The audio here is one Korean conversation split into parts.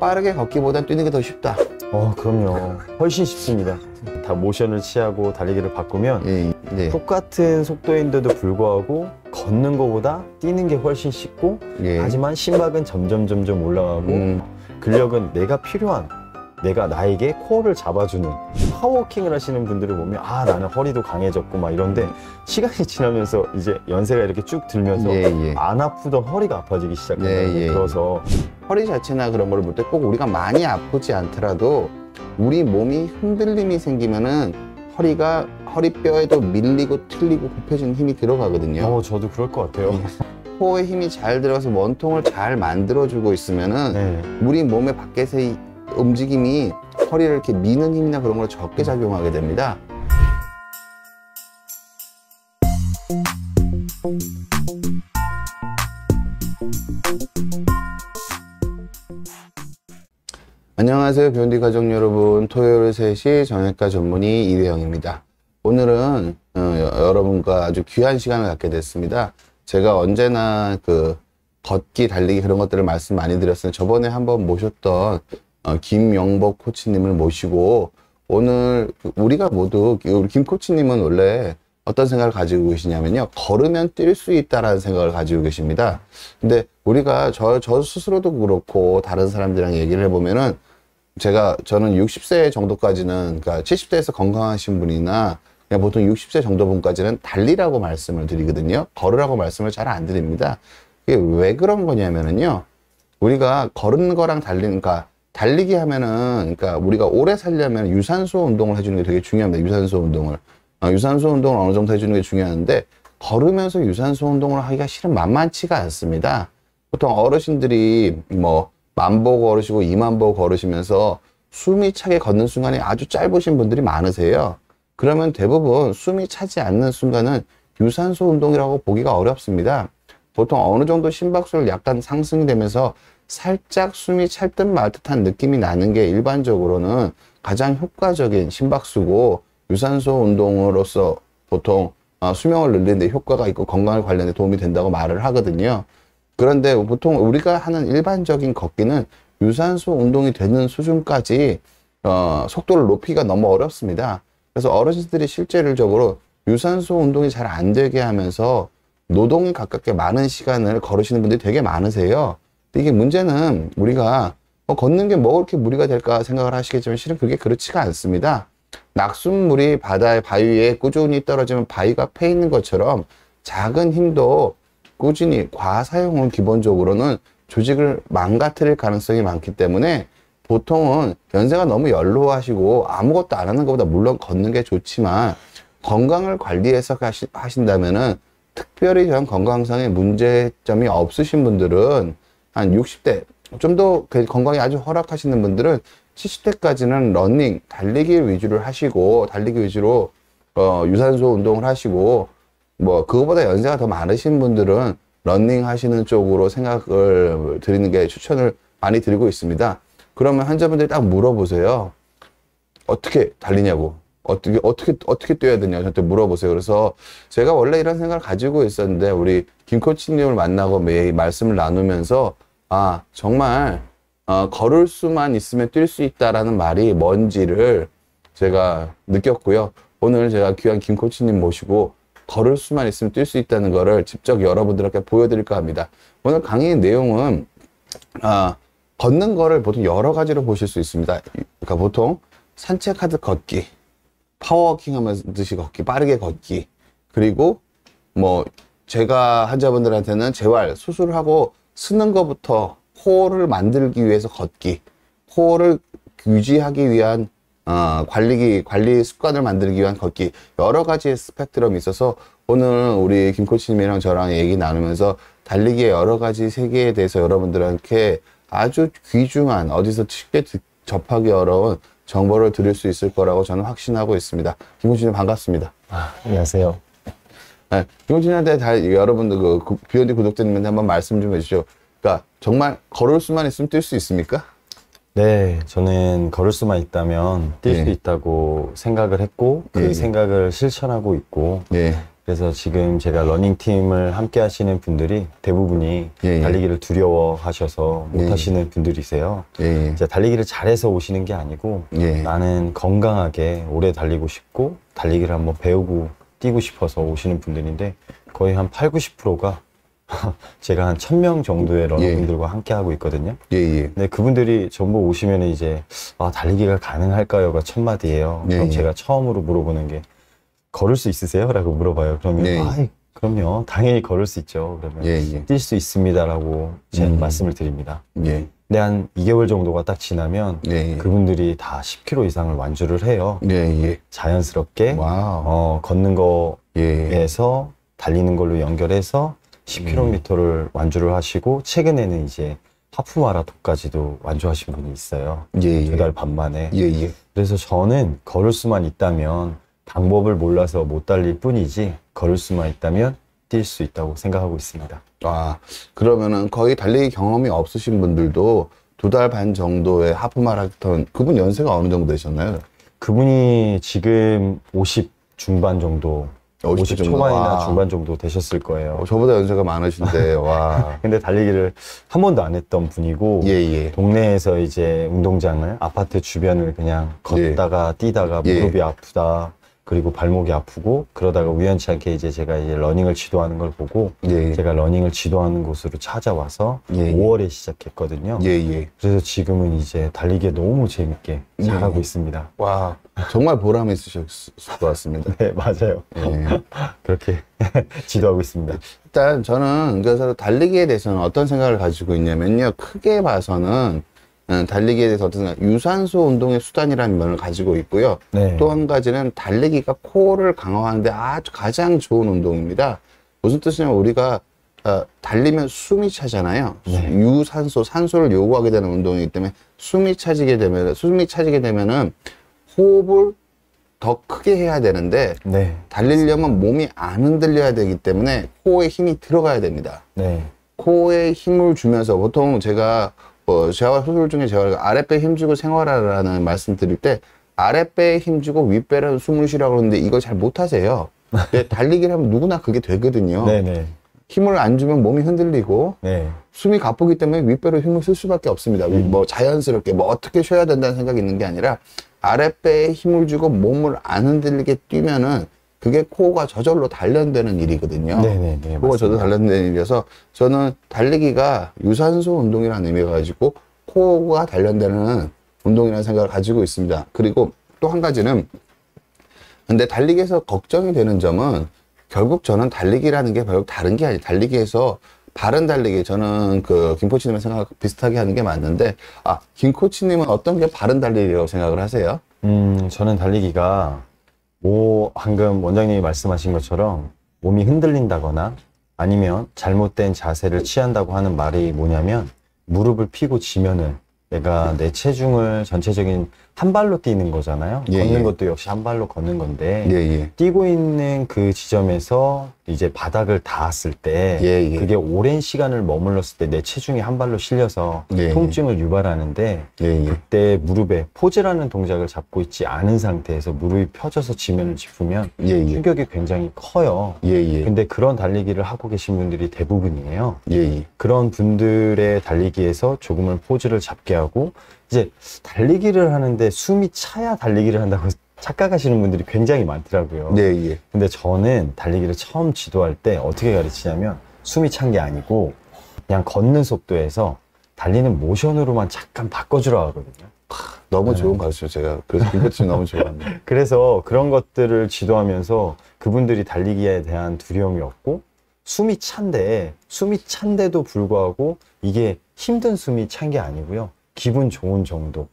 빠르게 걷기보단 뛰는 게 더 쉽다. 어 그럼요 훨씬 쉽습니다 다 모션을 취하고 달리기를 바꾸면 예, 네. 똑같은 속도인데도 불구하고 걷는 것보다 뛰는 게 훨씬 쉽고 예. 하지만 심박은 점점 점점 올라가고 음. 근력은 내가 필요한 내가 나에게 코어를 잡아주는 파워킹을 하시는 분들을 보면 아 나는 허리도 강해졌고 막 이런데 음. 시간이 지나면서 이제 연세가 이렇게 쭉 들면서 예, 예. 안 아프던 허리가 아파지기 시작해요. 예, 예. 그래서 허리 자체나 그런 걸 볼 때 꼭 우리가 많이 아프지 않더라도 우리 몸이 흔들림이 생기면은 허리가 허리뼈에도 밀리고 틀리고 굽혀지는 힘이 들어가거든요. 어 저도 그럴 것 같아요. 예. 코어에 힘이 잘 들어가서 원통을 잘 만들어주고 있으면은 네. 우리 몸의 밖에서의 움직임이 허리를 이렇게 미는 힘이나 그런 걸 적게 작용하게 됩니다. 안녕하세요 변디 가족 여러분 토요일 3시 정형외과 전문의 이대영입니다 오늘은 어, 여러분과 아주 귀한 시간을 갖게 됐습니다 제가 언제나 그 걷기 달리기 그런 것들을 말씀 많이 드렸으니 저번에 한번 모셨던 어, 김영복 코치님을 모시고 오늘 우리가 모두 우리 김 코치님은 원래 어떤 생각을 가지고 계시냐면요. 걸으면 뛸 수 있다라는 생각을 가지고 계십니다. 근데 우리가 저, 저 스스로도 그렇고 다른 사람들이랑 얘기를 해보면은 제가 저는 60세 정도까지는 그러니까 70대에서 건강하신 분이나 그냥 보통 60세 정도 분까지는 달리라고 말씀을 드리거든요. 걸으라고 말씀을 잘 안 드립니다. 이게 왜 그런 거냐면은요. 우리가 걸은 거랑 달리는, 그러니까 달리기 하면은 그러니까 우리가 오래 살려면 유산소 운동을 해주는 게 되게 중요합니다. 유산소 운동을 어, 유산소 운동을 어느 정도 해주는 게 중요한데 걸으면서 유산소 운동을 하기가 실은 만만치가 않습니다. 보통 어르신들이 뭐 만보 걸으시고 이만보 걸으시면서 숨이 차게 걷는 순간이 아주 짧으신 분들이 많으세요. 그러면 대부분 숨이 차지 않는 순간은 유산소 운동이라고 보기가 어렵습니다. 보통 어느 정도 심박수를 약간 상승이 되면서 살짝 숨이 찰듯 말듯한 느낌이 나는 게 일반적으로는 가장 효과적인 심박수고 유산소 운동으로서 보통 아, 수명을 늘리는데 효과가 있고 건강에 관련해 도움이 된다고 말을 하거든요. 그런데 보통 우리가 하는 일반적인 걷기는 유산소 운동이 되는 수준까지 어, 속도를 높이기가 너무 어렵습니다. 그래서 어르신들이 실질적으로 유산소 운동이 잘 안 되게 하면서 노동에 가깝게 많은 시간을 걸으시는 분들이 되게 많으세요. 이게 문제는 우리가 뭐 걷는 게 뭐 그렇게 무리가 될까 생각을 하시겠지만 실은 그게 그렇지가 않습니다. 낙순물이 바다의 바위에 꾸준히 떨어지면 바위가 패 있는 것처럼 작은 힘도 꾸준히 과사용은 기본적으로는 조직을 망가뜨릴 가능성이 많기 때문에 보통은 연세가 너무 연로하시고 아무것도 안 하는 것보다 물론 걷는 게 좋지만 건강을 관리해서 하신다면은 특별히 전 건강상의 문제점이 없으신 분들은 한 60대 좀더 그 건강이 아주 허락하시는 분들은 70대까지는 러닝 달리기 위주로 하시고 달리기 위주로 어, 유산소 운동을 하시고 뭐 그거보다 연세가 더 많으신 분들은 러닝 하시는 쪽으로 생각을 드리는 게 추천을 많이 드리고 있습니다. 그러면 환자분들이 딱 물어보세요. 어떻게 달리냐고. 어떻게 어떻게 어떻게 뛰어야 되냐 저한테 물어보세요. 그래서 제가 원래 이런 생각을 가지고 있었는데 우리 김 코치님을 만나고 매일 말씀을 나누면서 아 정말 어, 걸을 수만 있으면 뛸 수 있다라는 말이 뭔지를 제가 느꼈고요. 오늘 제가 귀한 김 코치님 모시고 걸을 수만 있으면 뛸 수 있다는 거를 직접 여러분들께 보여드릴까 합니다. 오늘 강의 내용은 아, 걷는 거를 보통 여러 가지로 보실 수 있습니다. 그러니까 보통 산책하듯 걷기, 파워워킹 하면서 걷기, 빠르게 걷기. 그리고 뭐 제가 환자분들한테는 재활, 수술하고 을 쓰는 것부터 코어를 만들기 위해서 걷기, 코어를 유지하기 위한 어, 관리기, 관리 습관을 만들기 위한 걷기 여러 가지의 스펙트럼이 있어서 오늘 우리 김 코치님이랑 저랑 얘기 나누면서 달리기의 여러 가지 세계에 대해서 여러분들한테 아주 귀중한 어디서 쉽게 접하기 어려운 정보를 드릴 수 있을 거라고 저는 확신하고 있습니다. 김호진님 반갑습니다. 아, 안녕하세요. 네, 김호진한테 다 여러분들 그, 비욘드 구독자님한테 한번 말씀 좀 해주죠 그러니까 정말 걸을 수만 있으면 뛸 수 있습니까? 네, 저는 걸을 수만 있다면 뛸수 예. 있다고 생각을 했고 그 예. 생각을 실천하고 있고 예. 그래서 지금 제가 러닝팀을 함께 하시는 분들이 대부분이 예. 예. 달리기를 두려워하셔서 못 예. 하시는 예. 분들이세요. 예. 예. 달리기를 잘해서 오시는 게 아니고 나는 건강하게 오래 달리고 싶고 달리기를 한번 배우고 뛰고 싶어서 오시는 분들인데 거의 한 8, 90%가 제가 한1 0 0 0명 정도의 러너분들과 예. 함께 하고 있거든요. 예, 예. 근데 그분들이 전부 오시면 이제 아, 달리기가 가능할까요가 첫 마디예요. 그럼 제가 처음으로 물어보는 게 걸을 수 있으세요? 라고 물어봐요. 그러면 네. 아, 그럼요. 당연히 걸을 수 있죠. 그러면 예, 예. 뛸수 있습니다라고 제 음. 말씀을 드립니다. 예. 근데 한 2개월 정도가 딱 지나면 네, 예, 그분들이 다 10km 이상을 완주를 해요. 네, 예. 자연스럽게 어, 걷는 거에서 예, 예. 달리는 걸로 연결해서 10km를 음. 완주를 하시고 최근에는 이제 하프 마라톤까지도 완주하신 분이 있어요. 예, 예. 두달 반 만에. 예, 예. 그래서 저는 걸을 수만 있다면 방법을 몰라서 못 달릴 뿐이지 걸을 수만 있다면 뛸 수 있다고 생각하고 있습니다. 아 그러면은 거의 달리기 경험이 없으신 분들도 두 달 반 정도의 하프 마라톤 그분 연세가 어느 정도 되셨나요? 그분이 지금 50 중반 정도 50, 정도? 초반이나 와. 중반 정도 되셨을 거예요. 어, 저보다 연세가 많으신데 와. 근데 달리기를 한 번도 안 했던 분이고 예, 예. 동네에서 이제 운동장을 아파트 주변을 그냥 걷다가 예. 뛰다가 예. 무릎이 아프다 그리고 발목이 아프고 그러다가 우연치 않게 이제 제가 이제 러닝을 지도하는 걸 보고 예. 제가 러닝을 지도하는 곳으로 찾아와서 예. 5월에 예. 시작했거든요. 예예. 예. 그래서 지금은 이제 달리기에 너무 재밌게 예. 잘하고 있습니다. 와 정말 보람이 있으셨을 것 같습니다. 네 맞아요. 예. 그렇게 지도하고 있습니다. 일단 저는 그래서 달리기에 대해서는 어떤 생각을 가지고 있냐면요. 크게 봐서는 어, 달리기에 대해서 어떤 생각? 유산소 운동의 수단이라는 면을 가지고 있고요. 네. 또한 가지는 달리기가 코어를 강화하는데 아주 가장 좋은 운동입니다. 무슨 뜻이냐면 우리가 어, 달리면 숨이 차잖아요. 네. 유산소, 산소를 요구하게 되는 운동이기 때문에 숨이 차지게 되면 숨이 차지게 되면은 호흡을 더 크게 해야 되는데 네. 달리려면 몸이 안 흔들려야 되기 때문에 코어에 힘이 들어가야 됩니다. 네. 코어에 힘을 주면서 보통 제가 뭐 재활 소설 중에 재활 아랫배 힘주고 생활하라는 말씀 드릴 때아랫배 힘주고 윗배는 숨을 쉬라고 그러는데 이걸 잘 못하세요. 근데 달리기를 하면 누구나 그게 되거든요. 네네. 네. 힘을 안 주면 몸이 흔들리고 네. 숨이 가쁘기 때문에 윗배로 힘을 쓸 수밖에 없습니다. 음. 뭐 자연스럽게 뭐 어떻게 쉬어야 된다는 생각이 있는 게 아니라 아랫배에 힘을 주고 몸을 안 흔들리게 뛰면은 그게 코가 저절로 단련되는 일이거든요. 네네네. 코가 저절로 단련되는 일이어서 저는 달리기가 유산소 운동이라는 의미가 가지고 코가 단련되는 운동이라는 생각을 가지고 있습니다. 그리고 또 한 가지는 근데 달리기에서 걱정이 되는 점은 결국 저는 달리기라는 게 결국 다른 게 아니에요. 달리기에서 바른 달리기 저는 그 김코치님의 생각 비슷하게 하는 게 맞는데 아 김코치님은 어떤 게 바른 달리기라고 생각을 하세요? 음 저는 달리기가 오, 황금 원장님이 말씀하신 것처럼 몸이 흔들린다거나 아니면 잘못된 자세를 취한다고 하는 말이 뭐냐면 무릎을 피고 지면은 내가 내 체중을 전체적인 한 발로 뛰는 거잖아요. 예, 걷는 예. 것도 역시 한 발로 걷는 건데 예, 예. 뛰고 있는 그 지점에서 이제 바닥을 닿았을 때 예, 예. 그게 오랜 시간을 머물렀을 때 내 체중이 한 발로 실려서 통증을 유발하는데 그때 무릎에 포즈라는 동작을 잡고 있지 않은 상태에서 무릎이 펴져서 지면을 짚으면 충격이 굉장히 커요. 근데 그런 달리기를 하고 계신 분들이 대부분이에요. 그런 분들의 달리기에서 조금은 포즈를 잡게 하고 이제 달리기를 하는데 숨이 차야 달리기를 한다고 착각하시는 분들이 굉장히 많더라고요. 네, 예. 근데 저는 달리기를 처음 지도할 때 어떻게 가르치냐면 숨이 찬 게 아니고 그냥 걷는 속도에서 달리는 모션으로만 잠깐 바꿔주라 하거든요. 너무 좋은 네. 가르쳐 제가 그래서 이것좀 너무 좋아합니다. 그래서 그런 것들을 지도하면서 그분들이 달리기에 대한 두려움이 없고 숨이 찬데 숨이 찬데도 불구하고 이게 힘든 숨이 찬 게 아니고요. 기분 좋은 정도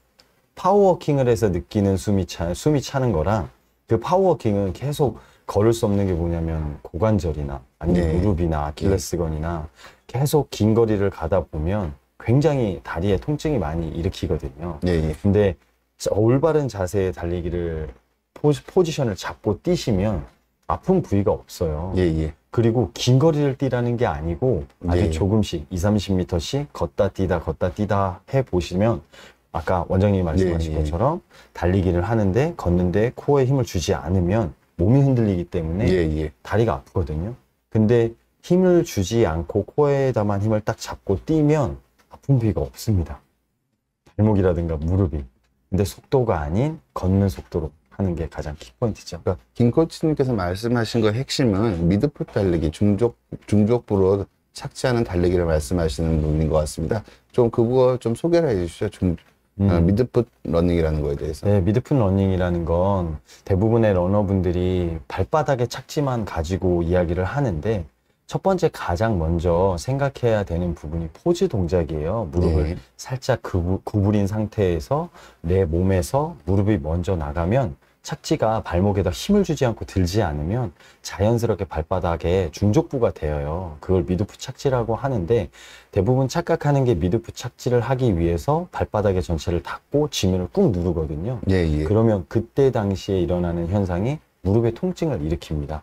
파워워킹을 해서 느끼는 숨이, 차, 숨이 차는 거랑 그 파워워킹은 계속 걸을 수 없는 게 뭐냐면 고관절이나 아니면 네. 무릎이나 아킬레스건이나 계속 긴 거리를 가다 보면 굉장히 다리에 통증이 많이 일으키거든요. 네. 네. 근데 올바른 자세에 달리기를 포지, 포지션을 잡고 뛰시면 아픈 부위가 없어요. 예, 예. 그리고 긴 거리를 뛰라는 게 아니고 아주 예. 조금씩 2, 30m씩 걷다 뛰다 걷다 뛰다 해 보시면 아까 원장님이 말씀하신 예, 예. 것처럼 달리기를 하는데 걷는데 코에 힘을 주지 않으면 몸이 흔들리기 때문에 예, 예. 다리가 아프거든요. 근데 힘을 주지 않고 코에다만 힘을 딱 잡고 뛰면 아픈 부위가 없습니다. 발목이라든가 무릎이. 근데 속도가 아닌 걷는 속도로 하는 게 가장 키포인트죠. 그러니까 김 코치님께서 말씀하신 거 핵심은 미드풋 달리기, 중족, 중족부로 착지하는 달리기를 말씀하시는 부분인 것 같습니다. 좀 그거 좀 소개를 해주시죠. 중, 어, 음. 아, 미드풋 러닝이라는 거에 대해서. 네, 미드풋 러닝이라는 건 대부분의 러너분들이 발바닥에 착지만 가지고 이야기를 하는데 첫 번째 가장 먼저 생각해야 되는 부분이 포즈 동작이에요. 무릎을 네. 살짝 구부, 구부린 상태에서 내 몸에서 무릎이 먼저 나가면 착지가 발목에다 힘을 주지 않고 들지 않으면 자연스럽게 발바닥에 중족부가 되어요. 그걸 미드프 착지라고 하는데 대부분 착각하는 게 미드프 착지를 하기 위해서 발바닥의 전체를 닫고 지면을 꾹 누르거든요. 예, 예. 그러면 그때 당시에 일어나는 현상이 무릎의 통증을 일으킵니다.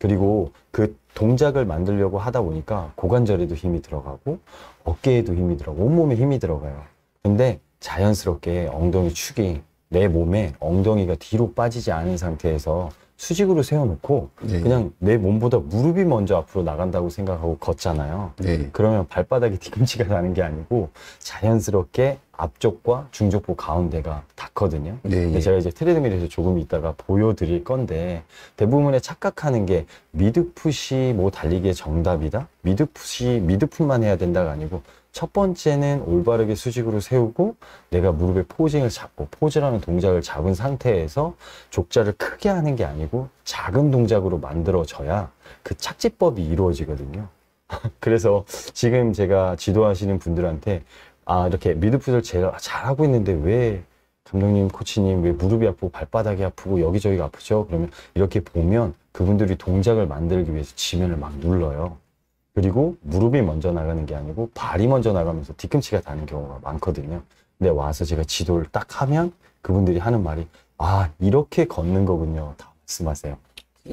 그리고 그 동작을 만들려고 하다 보니까 고관절에도 힘이 들어가고 어깨에도 힘이 들어가고 온몸에 힘이 들어가요. 근데 자연스럽게 엉덩이 축이 내 몸에 엉덩이가 뒤로 빠지지 않은 상태에서 수직으로 세워놓고 네. 그냥 내 몸보다 무릎이 먼저 앞으로 나간다고 생각하고 걷잖아요. 네. 그러면 발바닥이 뒤꿈치가 나는게 아니고 자연스럽게 앞쪽과 중족부 가운데가 닿거든요. 네. 예. 근데 제가 이제 트레드밀에서 조금 있다가 보여드릴 건데 대부분의 착각하는 게 미드풋이 뭐 달리기의 정답이다? 미드풋이 미드풋만 해야 된다가 아니고 첫 번째는 올바르게 수직으로 세우고 내가 무릎에 포징을 잡고 포즈라는 동작을 잡은 상태에서 족자를 크게 하는 게 아니고 작은 동작으로 만들어져야 그 착지법이 이루어지거든요. 그래서 지금 제가 지도하시는 분들한테 아 이렇게 미드풋을 제가 잘하고 있는데 왜 감독님, 코치님 왜 무릎이 아프고 발바닥이 아프고 여기저기가 아프죠? 그러면 이렇게 보면 그분들이 동작을 만들기 위해서 지면을 막 눌러요. 그리고 무릎이 먼저 나가는 게 아니고 발이 먼저 나가면서 뒤꿈치가 닿는 경우가 많거든요. 근데 와서 제가 지도를 딱 하면 그분들이 하는 말이 아 이렇게 걷는 거군요. 다 말씀하세요.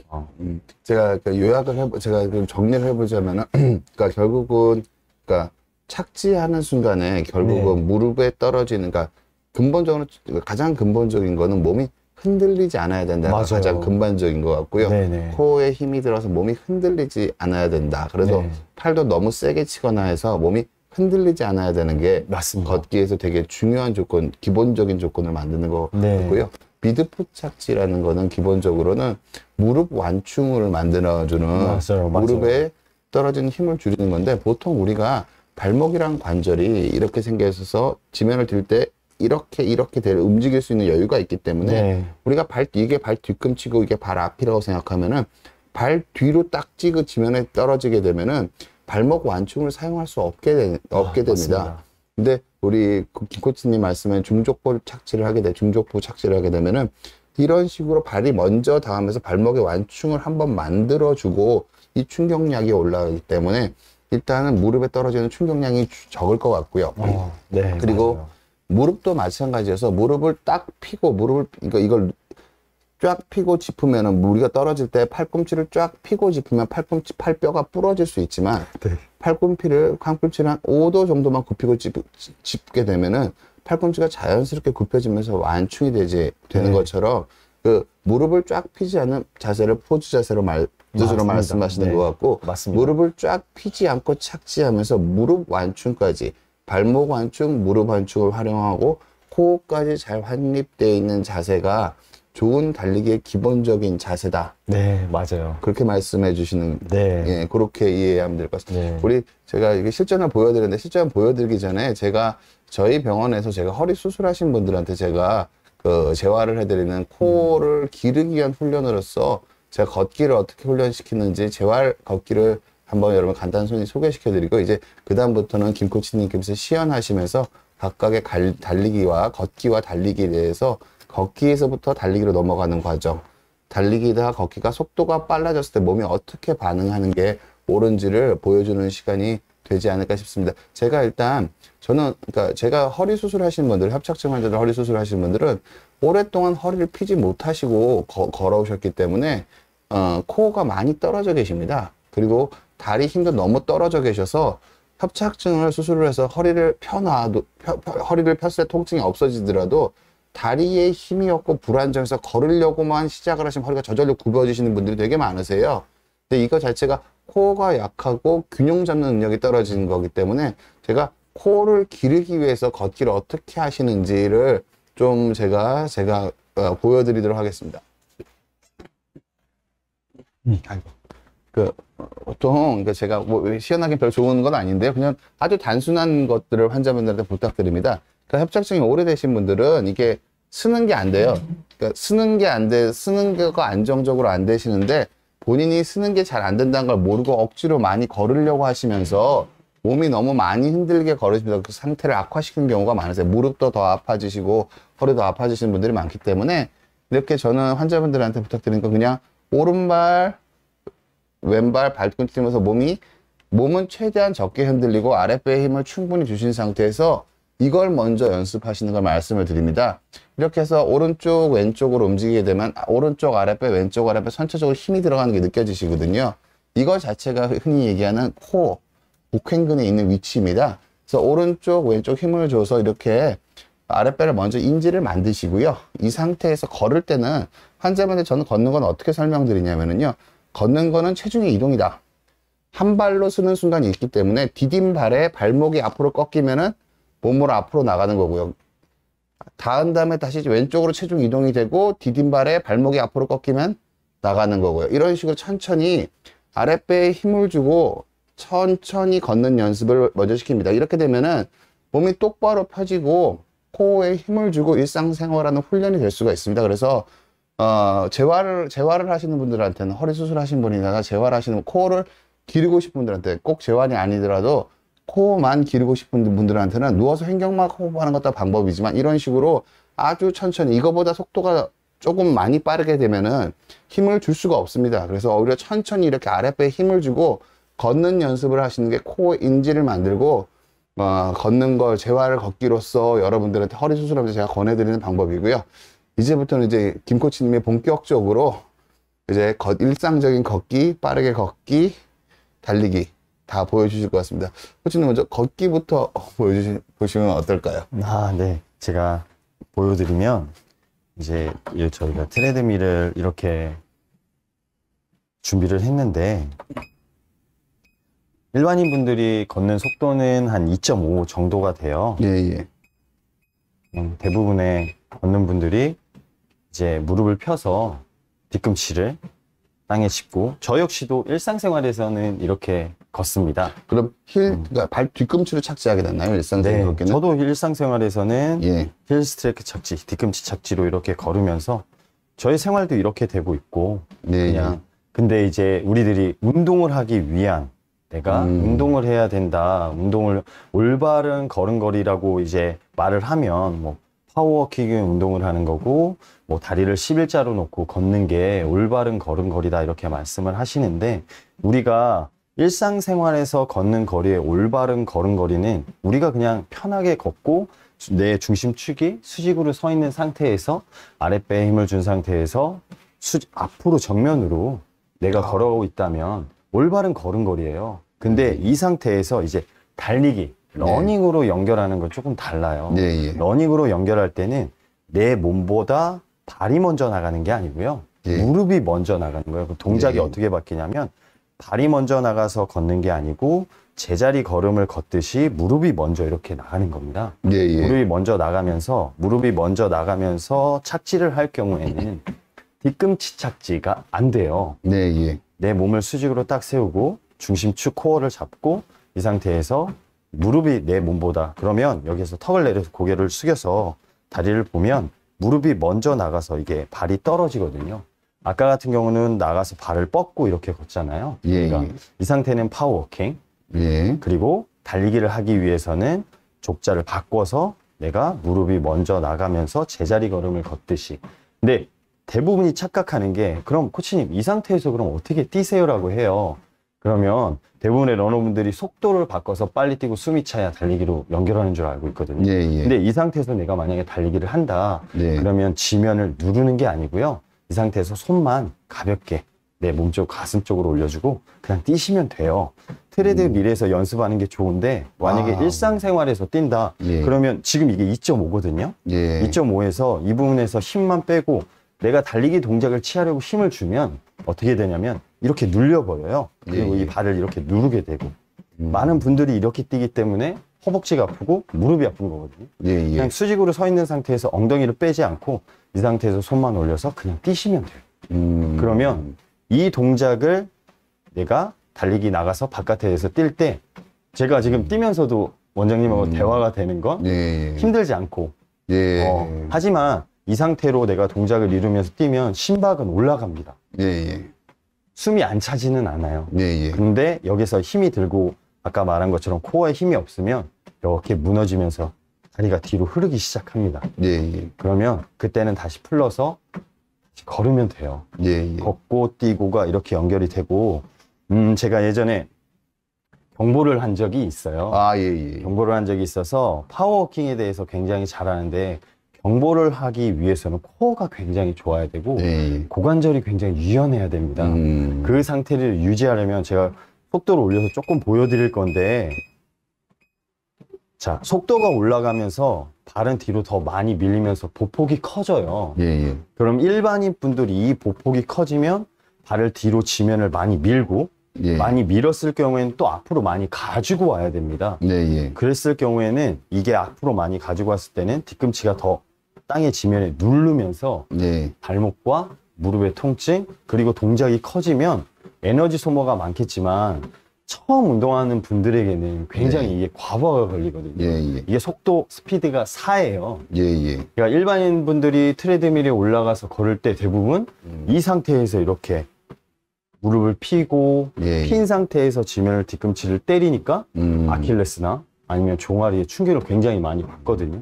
어. 음, 제가 그 요약을 해보 제가 좀 정리를 해보자면 그러니까 결국은 그러니까 착지하는 순간에 결국은 네. 무릎에 떨어지는 그러니까 근본적으로 가장 근본적인 거는 몸이 흔들리지 않아야 된다가 맞아요. 가장 근본적인 것 같고요. 네네. 코에 힘이 들어서 몸이 흔들리지 않아야 된다. 그래서 네. 팔도 너무 세게 치거나 해서 몸이 흔들리지 않아야 되는 게 맞습니다. 걷기에서 되게 중요한 조건, 기본적인 조건을 만드는 것 네. 같고요. 미드 포착지라는 거는 기본적으로는 무릎 완충을 만들어주는 맞아요. 무릎에 맞아요. 떨어진 힘을 줄이는 건데 보통 우리가 발목이랑 관절이 이렇게 생겨 있어서 지면을 들때 이렇게 이렇게 될 움직일 수 있는 여유가 있기 때문에 네. 우리가 발 이게 발 뒤꿈치고 이게 발 앞이라고 생각하면은 발 뒤로 딱 찍어 지면에 떨어지게 되면은 발목 완충을 사용할 수 없게 되, 아, 없게 아, 됩니다. 맞습니다. 근데 우리 그 김 코치님 말씀에 중족보 착지를 하게 돼 중족보 착지를 하게 되면은 이런 식으로 발이 먼저 닿으면서 발목의 완충을 한번 만들어 주고 이충격량이 올라가기 때문에 일단은 무릎에 떨어지는 충격량이 적을 것 같고요. 어, 네, 그리고 맞아요. 무릎도 마찬가지여서 무릎을 딱 피고 무릎을 이거 그러니까 이걸 쫙 피고 짚으면은 무리가 떨어질 때 팔꿈치를 쫙 피고 짚으면 팔꿈치 팔뼈가 부러질 수 있지만 네. 팔꿈치를 팔꿈치를 한 5도 정도만 굽히고 짚, 짚게 되면은 팔꿈치가 자연스럽게 굽혀지면서 완충이 되지 되는 네. 것처럼 그 무릎을 쫙 피지 않는 자세를 포즈 자세로 말 뜻으로 말씀하시는 네. 것 같고 맞습니다. 무릎을 쫙 피지 않고 착지하면서 무릎 완충까지 발목 안축, 무릎 안축을 활용하고 코까지잘 확립되어 있는 자세가 좋은 달리기의 기본적인 자세다. 네, 맞아요. 그렇게 말씀해 주시는, 네. 예, 그렇게 이해하면 될 것 같습니다. 네. 우리 제가 이게 실전을 보여드렸는데, 실전 보여드리기 전에 제가 저희 병원에서 제가 허리 수술하신 분들한테 제가 그 재활을 해드리는 코를 기르기 위한 훈련으로서 제가 걷기를 어떻게 훈련시키는지 재활 걷기를 한번 여러분 간단히 소개시켜 드리고 이제 그다음부터는 김 코치님께서 시연하시면서 각각의 갈, 달리기와 걷기와 달리기에 대해서 걷기에서부터 달리기로 넘어가는 과정 달리기다 걷기가 속도가 빨라졌을 때 몸이 어떻게 반응하는 게 옳은지를 보여주는 시간이 되지 않을까 싶습니다. 제가 일단 저는 그러니까 제가 허리 수술하시는 분들, 협착증 환자들 허리 수술하시는 분들은 오랫동안 허리를 피지 못하시고 거, 걸어오셨기 때문에 어, 코어가 많이 떨어져 계십니다. 그리고 다리 힘도 너무 떨어져 계셔서 협착증을 수술을 해서 허리를 펴놔도 펴, 펴, 허리를 폈을 때 통증이 없어지더라도 다리에 힘이 없고 불안정해서 걸으려고만 시작을 하시면 허리가 저절로 굽어지시는 분들이 되게 많으세요. 근데 이거 자체가 코어가 약하고 균형 잡는 능력이 떨어지는 거기 때문에 제가 코를 기르기 위해서 걷기를 어떻게 하시는지를 좀 제가 제가 어, 보여드리도록 하겠습니다. 음, 아이고. 그 보통 그 제가 뭐 시연하기 별 좋은 건 아닌데요. 그냥 아주 단순한 것들을 환자분들한테 부탁드립니다. 그 협착증이 오래되신 분들은 이게 쓰는 게 안 돼요. 그러니까 쓰는 게 안 돼, 쓰는 게가 안정적으로 안 되시는데 본인이 쓰는 게 잘 안 된다는 걸 모르고 억지로 많이 걸으려고 하시면서 몸이 너무 많이 흔들게 걸으시면서 그 상태를 악화시키는 경우가 많으세요. 무릎도 더 아파지시고 허리도 아파지시는 분들이 많기 때문에 이렇게 저는 환자분들한테 부탁드리는 건 그냥 오른발, 왼발 발꿈치 면서 몸이 몸은 최대한 적게 흔들리고 아랫배에 힘을 충분히 주신 상태에서 이걸 먼저 연습하시는 걸 말씀을 드립니다. 이렇게 해서 오른쪽 왼쪽으로 움직이게 되면 오른쪽 아랫배 왼쪽 아랫배 선체적으로 힘이 들어가는 게 느껴지시거든요. 이거 자체가 흔히 얘기하는 코어, 복횡근에 있는 위치입니다. 그래서 오른쪽 왼쪽 힘을 줘서 이렇게 아랫배를 먼저 인지를 만드시고요. 이 상태에서 걸을 때는 환자분들 저는 걷는 건 어떻게 설명드리냐면요. 걷는 거는 체중의 이동이다. 한 발로 쓰는 순간이 있기 때문에 디딤 발에 발목이 앞으로 꺾이면은 몸으로 앞으로 나가는 거고요. 닿은 다음에 다시 왼쪽으로 체중 이동이 되고 디딤 발에 발목이 앞으로 꺾이면 나가는 거고요. 이런 식으로 천천히 아랫배에 힘을 주고 천천히 걷는 연습을 먼저 시킵니다. 이렇게 되면은 몸이 똑바로 펴지고 코어에 힘을 주고 일상생활하는 훈련이 될 수가 있습니다. 그래서 어, 재활을, 재활을 하시는 분들한테는 허리 수술하신 분이나 재활하시는 코어를 기르고 싶은 분들한테 꼭 재활이 아니더라도 코만 어 기르고 싶은 분들한테는 누워서 횡격막 호흡하는 것도 방법이지만 이런 식으로 아주 천천히 이거보다 속도가 조금 많이 빠르게 되면은 힘을 줄 수가 없습니다. 그래서 오히려 천천히 이렇게 아랫배에 힘을 주고 걷는 연습을 하시는 게 코어 인지를 만들고 어, 걷는 걸 재활을 걷기로써 여러분들한테 허리 수술하면서 제가 권해드리는 방법이고요. 이제부터는 이제 김 코치님이 본격적으로 이제 걷, 일상적인 걷기, 빠르게 걷기, 달리기 다 보여주실 것 같습니다. 코치님 먼저 걷기부터 보여주시면 어떨까요? 아, 네. 제가 보여드리면 이제 저희가 트레드밀을 이렇게 준비를 했는데 일반인 분들이 걷는 속도는 한 2.5 정도가 돼요. 예, 예. 음, 대부분의 걷는 분들이 이제 무릎을 펴서 뒤꿈치를 땅에 짚고 저 역시도 일상생활에서는 이렇게 걷습니다. 그럼 힐, 음. 그러니까 발뒤꿈치를 착지하게 됐나요? 네, 일상적인 걷기 저도 일상생활에서는 예. 힐 스트레크 이 착지, 뒤꿈치 착지로 이렇게 걸으면서 저의 생활도 이렇게 되고 있고 네. 예. 그냥 근데 이제 우리들이 운동을 하기 위한 내가 음. 운동을 해야 된다 운동을 올바른 걸음걸이라고 이제 말을 하면 뭐 파워워킹의 운동을 하는 거고 뭐 다리를 11자로 놓고 걷는 게 올바른 걸음걸이다 이렇게 말씀을 하시는데 우리가 일상생활에서 걷는 거리의 올바른 걸음걸이는 우리가 그냥 편하게 걷고 내 중심축이 수직으로 서 있는 상태에서 아랫배에 힘을 준 상태에서 수, 앞으로 정면으로 내가 걸어오고 있다면 올바른 걸음걸이에요. 근데 음. 이 상태에서 이제 달리기, 네. 러닝으로 네. 연결하는 건 조금 달라요. 네, 예. 러닝으로 연결할 때는 내 몸보다 발이 먼저 나가는 게 아니고요. 예. 무릎이 먼저 나가는 거예요. 그 동작이 예. 어떻게 바뀌냐면 발이 먼저 나가서 걷는 게 아니고 제자리 걸음을 걷듯이 무릎이 먼저 이렇게 나가는 겁니다. 예예. 네, 무릎이 먼저 나가면서 무릎이 먼저 나가면서 착지를 할 경우에는 뒤꿈치 착지가 안 돼요. 네, 예. 내 몸을 수직으로 딱 세우고 중심축 코어를 잡고 이 상태에서 무릎이 내 몸보다 그러면 여기서 턱을 내려서 고개를 숙여서 다리를 보면 무릎이 먼저 나가서 이게 발이 떨어지거든요. 아까 같은 경우는 나가서 발을 뻗고 이렇게 걷잖아요. 예, 그러니까 예. 이 상태는 파워워킹. 예. 그리고 달리기를 하기 위해서는 족자를 바꿔서 내가 무릎이 먼저 나가면서 제자리 걸음을 걷듯이. 근데 대부분이 착각하는 게 그럼 코치님 이 상태에서 그럼 어떻게 뛰세요라고 해요. 그러면 대부분의 러너분들이 속도를 바꿔서 빨리 뛰고 숨이 차야 달리기로 연결하는 줄 알고 있거든요. 예, 예. 근데 이 상태에서 내가 만약에 달리기를 한다. 예. 그러면 지면을 누르는 게 아니고요. 이 상태에서 손만 가볍게 내몸쪽 가슴 쪽으로 올려주고 그냥 뛰시면 돼요. 트레드 음. 미에서 연습하는 게 좋은데 만약에 아. 일상생활에서 뛴다. 예. 그러면 지금 이게 2.5거든요. 2.5에서 예. 이 부분에서 힘만 빼고 내가 달리기 동작을 취하려고 힘을 주면 어떻게 되냐면 이렇게 눌려버려요. 그리고 예, 이 예. 발을 이렇게 누르게 되고 음. 많은 분들이 이렇게 뛰기 때문에 허벅지가 아프고 무릎이 아픈 거거든요. 예, 예, 그냥 수직으로 서 있는 상태에서 엉덩이를 빼지 않고 이 상태에서 손만 올려서 그냥 뛰시면 돼요. 음. 그러면 이 동작을 내가 달리기 나가서 바깥에서 뛸 때 제가 지금 음. 뛰면서도 원장님하고 음. 대화가 되는 건 예, 힘들지 않고 어, 하지만 이 상태로 내가 동작을 이루면서 뛰면 심박은 올라갑니다. 예, 예. 숨이 안 차지는 않아요. 예, 예. 근데 여기서 힘이 들고 아까 말한 것처럼 코어에 힘이 없으면 이렇게 무너지면서 다리가 뒤로 흐르기 시작합니다. 예, 예. 그러면 그때는 다시 풀러서 다시 걸으면 돼요. 예, 예. 걷고 뛰고가 이렇게 연결이 되고 음 제가 예전에 경보를 한 적이 있어요. 아, 예, 예. 경보를 한 적이 있어서 파워워킹에 대해서 굉장히 잘하는데 정보를 하기 위해서는 코어가 굉장히 좋아야 되고 네. 고관절이 굉장히 유연해야 됩니다. 음. 그 상태를 유지하려면 제가 속도를 올려서 조금 보여드릴 건데 자 속도가 올라가면서 발은 뒤로 더 많이 밀리면서 보폭이 커져요. 예, 예. 그럼 일반인 분들이 이 보폭이 커지면 발을 뒤로 지면을 많이 밀고 예. 많이 밀었을 경우에는 또 앞으로 많이 가지고 와야 됩니다. 네, 예. 그랬을 경우에는 이게 앞으로 많이 가지고 왔을 때는 뒤꿈치가 더 땅의 지면에 누르면서 네. 발목과 무릎의 통증 그리고 동작이 커지면 에너지 소모가 많겠지만 처음 운동하는 분들에게는 굉장히 네. 이게 과부하가 걸리거든요. 예, 예. 이게 속도 스피드가 4예요. 예, 예. 그러니까 일반인 분들이 트레드밀에 올라가서 걸을 때 대부분 음. 이 상태에서 이렇게 무릎을 피고 예, 예. 핀 상태에서 지면을 뒤꿈치를 때리니까 음. 아킬레스나 아니면 종아리에 충격을 굉장히 많이 받거든요.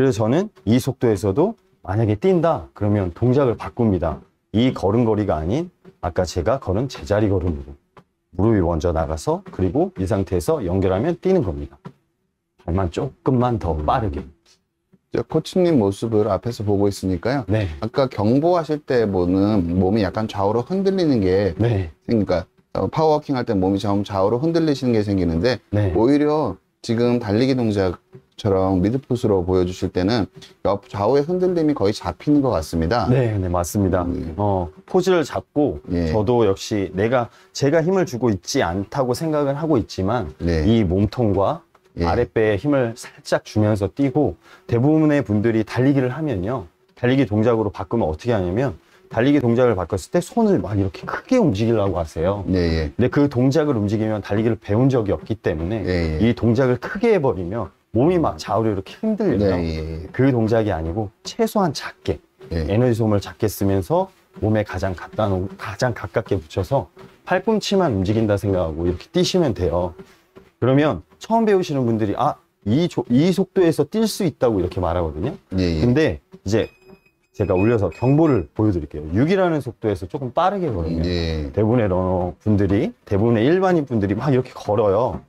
그래서 저는 이 속도에서도 만약에 뛴다 그러면 동작을 바꿉니다. 이 걸음걸이가 아닌 아까 제가 걸은 제자리 걸음으로 무릎이 먼저 나가서 그리고 이 상태에서 연결하면 뛰는 겁니다. 발만 조금만 더 빠르게. 코치님 모습을 앞에서 보고 있으니까요. 네. 아까 경보하실 때 보는 몸이 약간 좌우로 흔들리는 게 네. 그러니까 파워워킹 할 때 몸이 좌우로 흔들리시는 게 생기는데 네. 오히려 지금 달리기 동작 처럼 미드풋으로 보여주실 때는 옆 좌우의 흔들림이 거의 잡히는 것 같습니다. 네, 네 맞습니다. 네. 어, 포즈를 잡고 네. 저도 역시 내가 제가 힘을 주고 있지 않다고 생각을 하고 있지만 네. 이 몸통과 예. 아랫배에 힘을 살짝 주면서 뛰고 대부분의 분들이 달리기를 하면요. 달리기 동작으로 바꾸면 어떻게 하냐면 달리기 동작을 바꿨을 때 손을 막 이렇게 크게 움직이려고 하세요. 예, 예. 근데 그 동작을 움직이면 달리기를 배운 적이 없기 때문에 예, 예. 이 동작을 크게 해버리면 몸이 막 좌우로 이렇게 흔들려요. 네, 예, 예. 그 동작이 아니고 최소한 작게 예. 에너지 소음을 작게 쓰면서 몸에 가장 갖다 놓 가장 가깝게 붙여서 팔꿈치만 움직인다 생각하고 이렇게 뛰시면 돼요. 그러면 처음 배우시는 분들이 아, 이, 조, 이 속도에서 뛸 수 있다고 이렇게 말하거든요. 예, 예, 근데 이제 제가 올려서 경보를 보여드릴게요. 6이라는 속도에서 조금 빠르게 걸으면 예. 대부분의 러너 분들이 대부분의 일반인 분들이 막 이렇게 걸어요.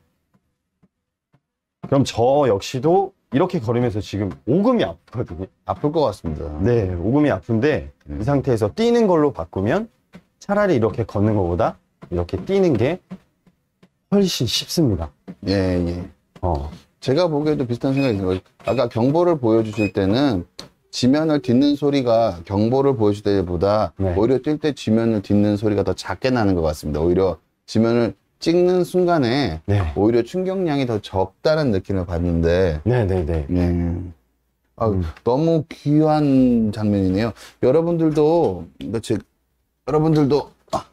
그럼 저 역시도 이렇게 걸으면서 지금 오금이 아프거든요. 아플 것 같습니다. 네, 오금이 아픈데 네. 이 상태에서 뛰는 걸로 바꾸면 차라리 이렇게 걷는 것보다 이렇게 뛰는 게 훨씬 쉽습니다. 예, 예. 어. 제가 보기에도 비슷한 생각이 들어요. 아까 경보를 보여주실 때는 지면을 딛는 소리가 경보를 보여줄 때보다 네. 오히려 뛸 때 지면을 딛는 소리가 더 작게 나는 것 같습니다. 오히려 지면을 찍는 순간에 네. 오히려 충격량이 더 적다는 느낌을 받는데 네네네. 네. 네, 네. 예. 아, 음. 너무 귀한 장면이네요. 여러분들도 즉 여러분들도 아,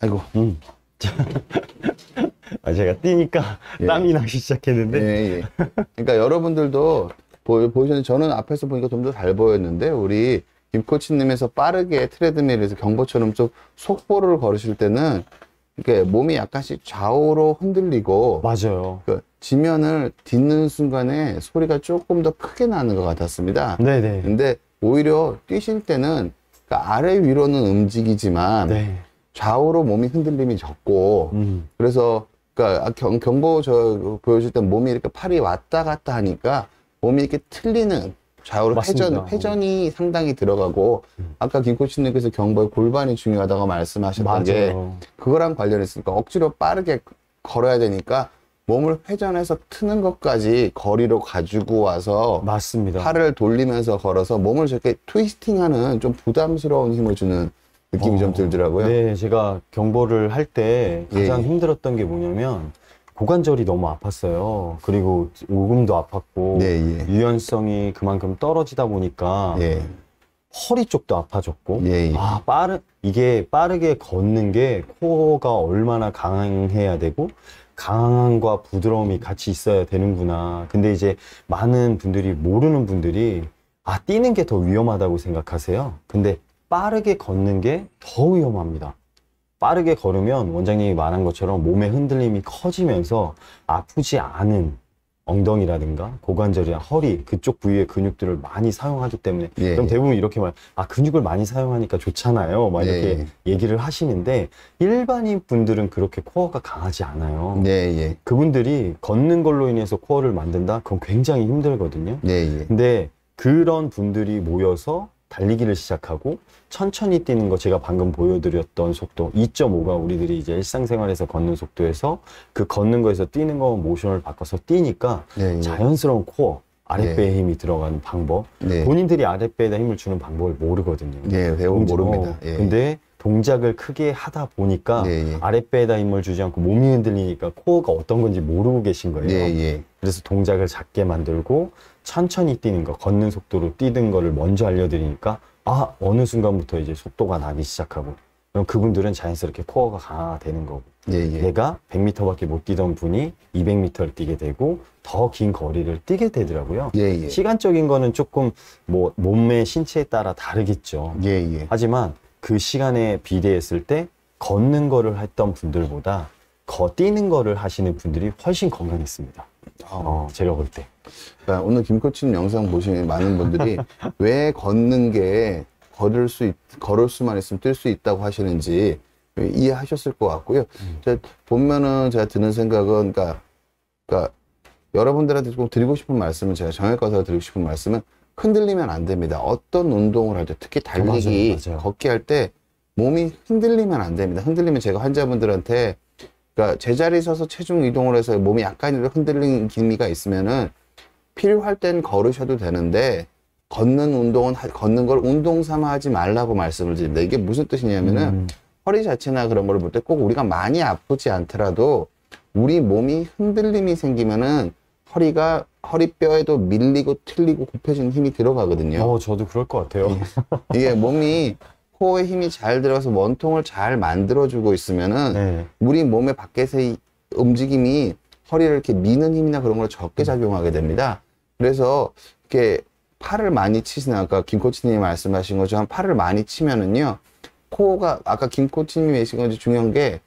아이고 음. 아, 제가 뛰니까 예. 땀이 나기 시작했는데. 예, 예. 그러니까 여러분들도 보이셨는 저는 앞에서 보니까 좀 더 잘 보였는데 우리 김 코치님에서 빠르게 트레드밀에서 경보처럼 좀 속보를 걸으실 때는 이렇게 몸이 약간씩 좌우로 흔들리고 맞아요. 그 지면을 딛는 순간에 소리가 조금 더 크게 나는 것 같았습니다. 네네. 근데 오히려 뛰실 때는 그 아래 위로는 움직이지만 네. 좌우로 몸이 흔들림이 적고 음. 그래서 그러니까 아, 경, 경보 저 보여줄 때 몸이 이렇게 팔이 왔다 갔다 하니까 몸이 이렇게 틀리는 좌우로 맞 회전, 회전이 상당히 들어가고 음. 아까 김 코치님께서 경보의 골반이 중요하다고 말씀하셨던 맞아요. 게 그거랑 관련했으니까 억지로 빠르게 걸어야 되니까 몸을 회전해서 트는 것까지 거리로 가지고 와서 맞습니다. 팔을 돌리면서 걸어서 몸을 저렇게 트위스팅하는 좀 부담스러운 힘을 주는 느낌이 어, 좀 들더라고요. 네, 제가 경보를 할 때 가장 예. 힘들었던 게 뭐냐면 고관절이 너무 아팠어요. 그리고 오금도 아팠고 네, 예. 유연성이 그만큼 떨어지다 보니까 예. 허리 쪽도 아파졌고 예, 예, 아 빠르 이게 빠르게 걷는 게 코어가 얼마나 강해야 되고 강함과 부드러움이 같이 있어야 되는구나. 근데 이제 많은 분들이 모르는 분들이 아 뛰는 게 더 위험하다고 생각하세요. 근데 빠르게 걷는 게 더 위험합니다. 빠르게 걸으면 원장님이 말한 것처럼 몸의 흔들림이 커지면서 아프지 않은 엉덩이라든가 고관절이나 허리 그쪽 부위의 근육들을 많이 사용하기 때문에 예. 그럼 대부분 이렇게 말 아 근육을 많이 사용하니까 좋잖아요 막 네. 이렇게 예. 얘기를 하시는데 일반인 분들은 그렇게 코어가 강하지 않아요 네, 예. 그분들이 걷는 걸로 인해서 코어를 만든다 그건 굉장히 힘들거든요 네, 예. 근데 그런 분들이 모여서 달리기를 시작하고 천천히 뛰는 거 제가 방금 보여드렸던 속도 2.5가 우리들이 이제 일상생활에서 걷는 속도에서 그 걷는 거에서 뛰는 거 모션을 바꿔서 뛰니까 네, 예. 자연스러운 코어 아랫배에 네. 힘이 들어가는 방법 네. 본인들이 아랫배에다 힘을 주는 방법을 모르거든요. 네, 배우 그러니까 모릅니다. 예. 근데 동작을 크게 하다 보니까 네, 예. 아랫배에다 힘을 주지 않고 몸이 흔들리니까 코어가 어떤 건지 모르고 계신 거예요. 네, 예. 그래서 동작을 작게 만들고 천천히 뛰는 거, 걷는 속도로 뛰는 거를 먼저 알려드리니까 아 어느 순간부터 이제 속도가 나기 시작하고 그럼 그분들은 자연스럽게 코어가 강화되는 거고 예, 예. 내가 100m밖에 못 뛰던 분이 200m를 뛰게 되고 더 긴 거리를 뛰게 되더라고요. 예, 예. 시간적인 거는 조금 뭐몸매 신체에 따라 다르겠죠. 예, 예. 하지만 그 시간에 비례했을 때 걷는 거를 했던 분들보다 거 뛰는 거를 하시는 분들이 훨씬 건강했습니다. 어, 제가 볼 때. 그러니까 오늘 김 코치님 영상 보시는 많은 분들이 왜 걷는 게 걸을 수 있, 걸을 수만 있으면 뛸 수 있다고 하시는지 이해하셨을 것 같고요. 음. 제가 보면은 제가 드는 생각은 그러니까, 그러니까 여러분들한테 꼭 드리고 싶은 말씀은 제가 정외과사 드리고 싶은 말씀은 흔들리면 안 됩니다. 어떤 운동을 할때 특히 달리기, 맞아요, 맞아요. 걷기 할 때 몸이 흔들리면 안 됩니다. 흔들리면 제가 환자분들한테 그러니까 제자리 서서 체중 이동을 해서 몸이 약간이라도 흔들리는 기미가 있으면은 필요할 땐 걸으셔도 되는데 걷는 운동은 걷는 걸 운동 삼아 하지 말라고 말씀을 드립니다. 이게 무슨 뜻이냐면은 음. 허리 자체나 그런 걸 볼 때 꼭 우리가 많이 아프지 않더라도 우리 몸이 흔들림이 생기면은 허리가 허리뼈에도 밀리고 틀리고 굽혀지는 힘이 들어가거든요. 어, 저도 그럴 것 같아요. 예. 이게 몸이 코에 힘이 잘 들어가서 원통을 잘 만들어주고 있으면은 네. 우리 몸의 밖에서의 움직임이 허리를 이렇게 미는 힘이나 그런 걸 적게 작용하게 됩니다. 그래서 이렇게 팔을 많이 치시나 아까 김 코치님이 말씀하신 것처럼 팔을 많이 치면은요 코어가 아까 김 코치님이 얘기하신 건지 중요한 게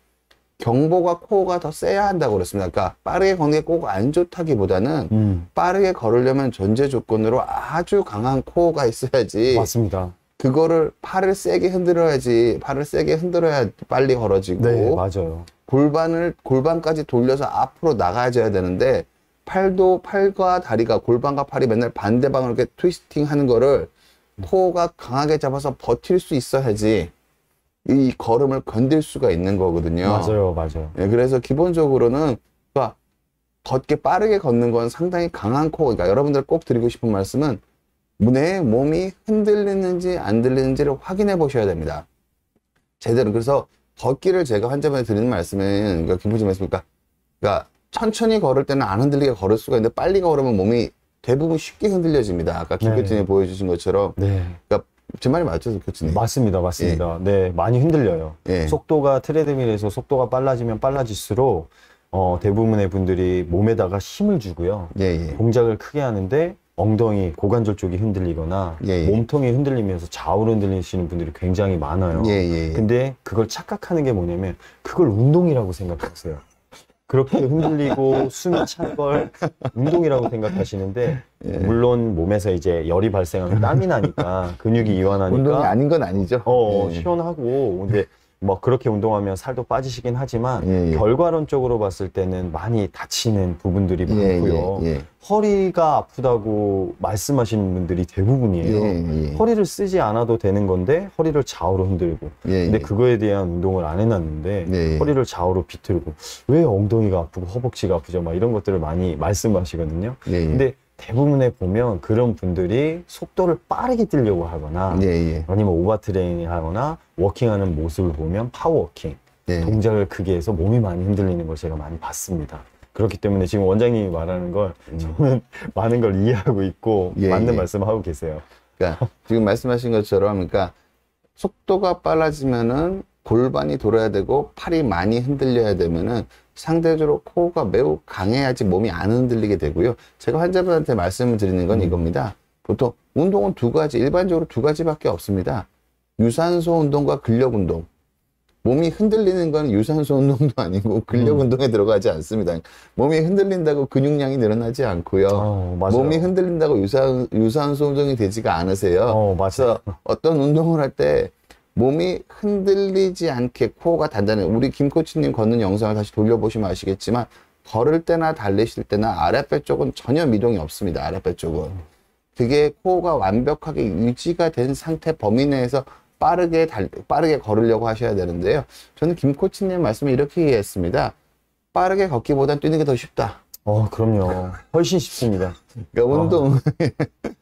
경보가 코어가 더 세야 한다고 그랬습니다. 그러니까 빠르게 걷는 게 꼭 안 좋다기보다는 음. 빠르게 걸으려면 전제 조건으로 아주 강한 코어가 있어야지 맞습니다. 그거를 팔을 세게 흔들어야지 팔을 세게 흔들어야 빨리 걸어지고 네, 맞아요. 골반을 골반까지 돌려서 앞으로 나가줘야 되는데 팔도 팔과 다리가 골반과 팔이 맨날 반대 방으로 이렇게 트위스팅 하는 거를 코어가 강하게 잡아서 버틸 수 있어야지 이 걸음을 견딜 수가 있는 거거든요. 맞아요, 맞아요. 예, 그래서 기본적으로는 그러니까 걷게 빠르게 걷는 건 상당히 강한 코어. 그러니까 여러분들 꼭 드리고 싶은 말씀은 문에 몸이 흔들리는지 안 들리는지를 확인해 보셔야 됩니다. 제대로 그래서 걷기를 제가 환자분에 드리는 말씀은 그러니까 기분이 말씀니까 그러니까 천천히 걸을 때는 안 흔들리게 걸을 수가 있는데 빨리 걸으면 몸이 대부분 쉽게 흔들려집니다. 아까 김 네. 교수님 보여주신 것처럼. 네. 그러니까 제 말이 맞죠, 교수님? 맞습니다, 맞습니다. 예. 네, 많이 흔들려요. 예. 속도가 트레드밀에서 속도가 빨라지면 빨라질수록 어, 대부분의 분들이 몸에다가 힘을 주고요. 예, 예. 동작을 크게 하는데 엉덩이 고관절 쪽이 흔들리거나 예, 예. 몸통이 흔들리면서 좌우로 흔들리시는 분들이 굉장히 많아요. 예, 예, 예. 근데 그걸 착각하는 게 뭐냐면 그걸 운동이라고 생각하세요. 그렇게 흔들리고 숨이 찬 걸 운동이라고 생각하시는데 예. 물론 몸에서 이제 열이 발생하면 땀이 나니까 근육이 음. 이완하니까 운동이 아닌 건 아니죠. 어, 시원하고 근데 뭐 그렇게 운동하면 살도 빠지시긴 하지만 예, 예. 결과론적으로 봤을 때는 많이 다치는 부분들이 예, 많고요. 예, 예, 허리가 아프다고 말씀하시는 분들이 대부분이에요. 예, 허리를 쓰지 않아도 되는 건데 허리를 좌우로 흔들고 근데 그거에 대한 운동을 안 해놨는데 네, 허리를 좌우로 비틀고 왜 엉덩이가 아프고 허벅지가 아프죠? 막 이런 것들을 많이 말씀하시거든요. 근데 대부분에 보면 그런 분들이 속도를 빠르게 뛰려고 하거나 예, 예. 아니면 오버트레이닝 하거나 워킹하는 모습을 보면 파워워킹 예. 동작을 크게 해서 몸이 많이 흔들리는 걸 제가 많이 봤습니다. 그렇기 때문에 지금 원장님이 말하는 걸 음. 저는 음. 많은 걸 이해하고 있고 예, 맞는 예. 말씀을 하고 계세요. 그러니까 지금 말씀하신 것처럼 그러니까 속도가 빨라지면은 골반이 돌아야 되고 팔이 많이 흔들려야 되면은 상대적으로 코가 매우 강해야지 몸이 안 흔들리게 되고요. 제가 환자분한테 말씀을 드리는 건 음. 이겁니다. 보통 운동은 두 가지, 일반적으로 두 가지밖에 없습니다. 유산소 운동과 근력 운동. 몸이 흔들리는 건 유산소 운동도 아니고 근력 음. 운동에 들어가지 않습니다. 몸이 흔들린다고 근육량이 늘어나지 않고요. 어, 몸이 흔들린다고 유산, 유산소 운동이 되지가 않으세요. 어, 맞아요. 그래서 어떤 운동을 할때 몸이 흔들리지 않게 코어가 단단해 우리 김 코치님 걷는 영상을 다시 돌려보시면 아시겠지만 걸을 때나 달리실 때나 아랫배 쪽은 전혀 미동이 없습니다. 아랫배 쪽은. 그게 코어가 완벽하게 유지가 된 상태 범위 내에서 빠르게 달, 빠르게 걸으려고 하셔야 되는데요. 저는 김 코치님 말씀을 이렇게 이해했습니다. 빠르게 걷기보단 뛰는 게 더 쉽다. 어, 그럼요. 훨씬 쉽습니다. 그러니까 어. 운동. 어,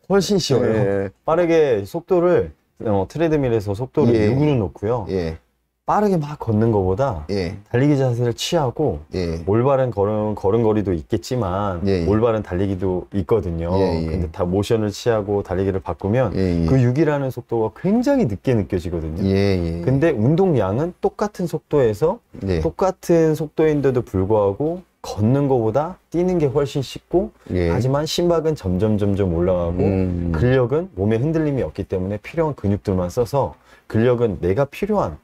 훨씬 쉬워요. 네. 빠르게 속도를 어, 트레드밀에서 속도를 예. 6으로 놓고요. 예. 빠르게 막 걷는 것보다 예. 달리기 자세를 취하고 예. 올바른 걸음 걸음거리도 있겠지만 예, 예 올바른 달리기도 있거든요. 예, 예 근데 다 모션을 취하고 달리기를 바꾸면 예그 예. 6이라는 속도가 굉장히 늦게 느껴지거든요. 예 근데 운동량은 똑같은 속도에서 네. 똑같은 속도인데도 불구하고 걷는 것보다 뛰는 게 훨씬 쉽고 예. 하지만 심박은 점점 점점 올라가고 음. 근력은 몸에 흔들림이 없기 때문에 필요한 근육들만 써서 근력은 내가 필요한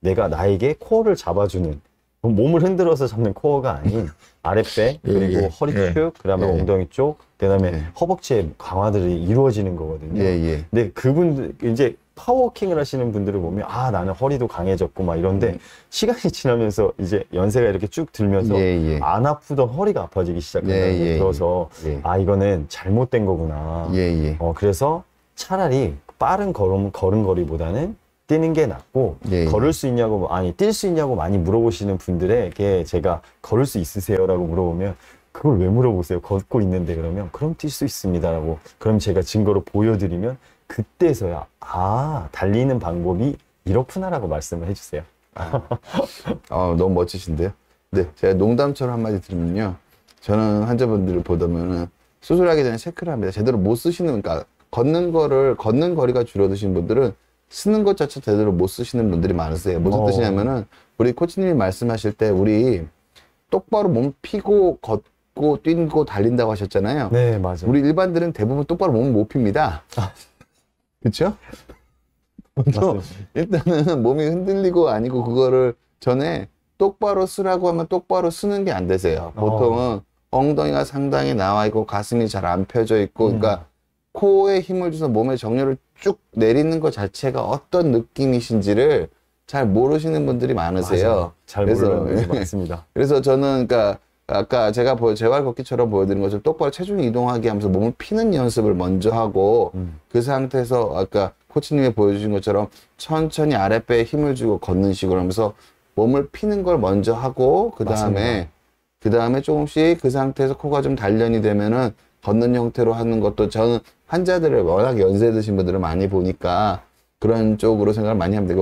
내가 나에게 코어를 잡아주는 몸을 흔들어서 잡는 코어가 아닌 아랫배 예, 그리고 예. 허리 쪽 예. 그다음에 예. 엉덩이 쪽 그다음에 예. 허벅지의 강화들이 이루어지는 거거든요 근데 그분 들 이제 파워워킹을 하시는 분들을 보면 아 나는 허리도 강해졌고 막 이런데 음. 시간이 지나면서 이제 연세가 이렇게 쭉 들면서 예, 예. 안 아프던 허리가 아파지기 시작한다는 예, 예, 들어서 예. 예. 아 이거는 잘못된 거구나. 예, 어 그래서 차라리 빠른 걸음 걸음거리보다는 뛰는 게 낫고 예, 걸을 수 있냐고 아니 뛸 수 있냐고 많이 물어보시는 분들에게 제가 걸을 수 있으세요라고 물어보면 그걸 왜 물어보세요 걷고 있는데 그러면 그럼 뛸 수 있습니다라고 그럼 제가 증거로 보여드리면 그때서야 아 달리는 방법이 이렇구나라고 말씀을 해주세요. 아, 아, 너무 멋지신데요. 네, 제가 농담처럼 한마디 드리면요. 저는 환자분들을 보다면은 수술하기 전에 체크를 합니다. 제대로 못 쓰시는, 그러니까 걷는 거를, 걷는 거리가 줄어드신 분들은 쓰는 것 자체 제대로 못 쓰시는 분들이 많으세요. 무슨 어. 뜻이냐면은 우리 코치님이 말씀하실 때 우리 똑바로 몸 피고 걷고 뛰고 달린다고 하셨잖아요. 네, 맞아요. 우리 일반들은 대부분 똑바로 몸을 못 핍니다. 아. 그쵸죠 보통 일단은 몸이 흔들리고 아니고 그거를 전에 똑바로 쓰라고 하면 똑바로 쓰는 게 안 되세요. 어. 보통은 엉덩이가 상당히 나와 있고 가슴이 잘 안 펴져 있고 음. 그러니까 코에 힘을 줘서 몸의 정렬을 쭉 내리는 것 자체가 어떤 느낌이신지를 잘 모르시는 분들이 많으세요. 맞아요. 잘 그래서, 모르는 맞습니다. 그래서 저는 그러니까 아까 제가 보여 재활 걷기처럼 보여드린 것처럼 똑바로 체중 이동하기 하면서 몸을 피는 연습을 먼저 하고 음. 그 상태에서 아까 코치님이 보여주신 것처럼 천천히 아랫배에 힘을 주고 걷는 식으로 하면서 몸을 피는 걸 먼저 하고 그 다음에 그 다음에 조금씩 그 상태에서 코가 좀 단련이 되면은 걷는 형태로 하는 것도 저는 환자들을 워낙 연세 드신 분들을 많이 보니까 그런 쪽으로 생각을 많이 합니다.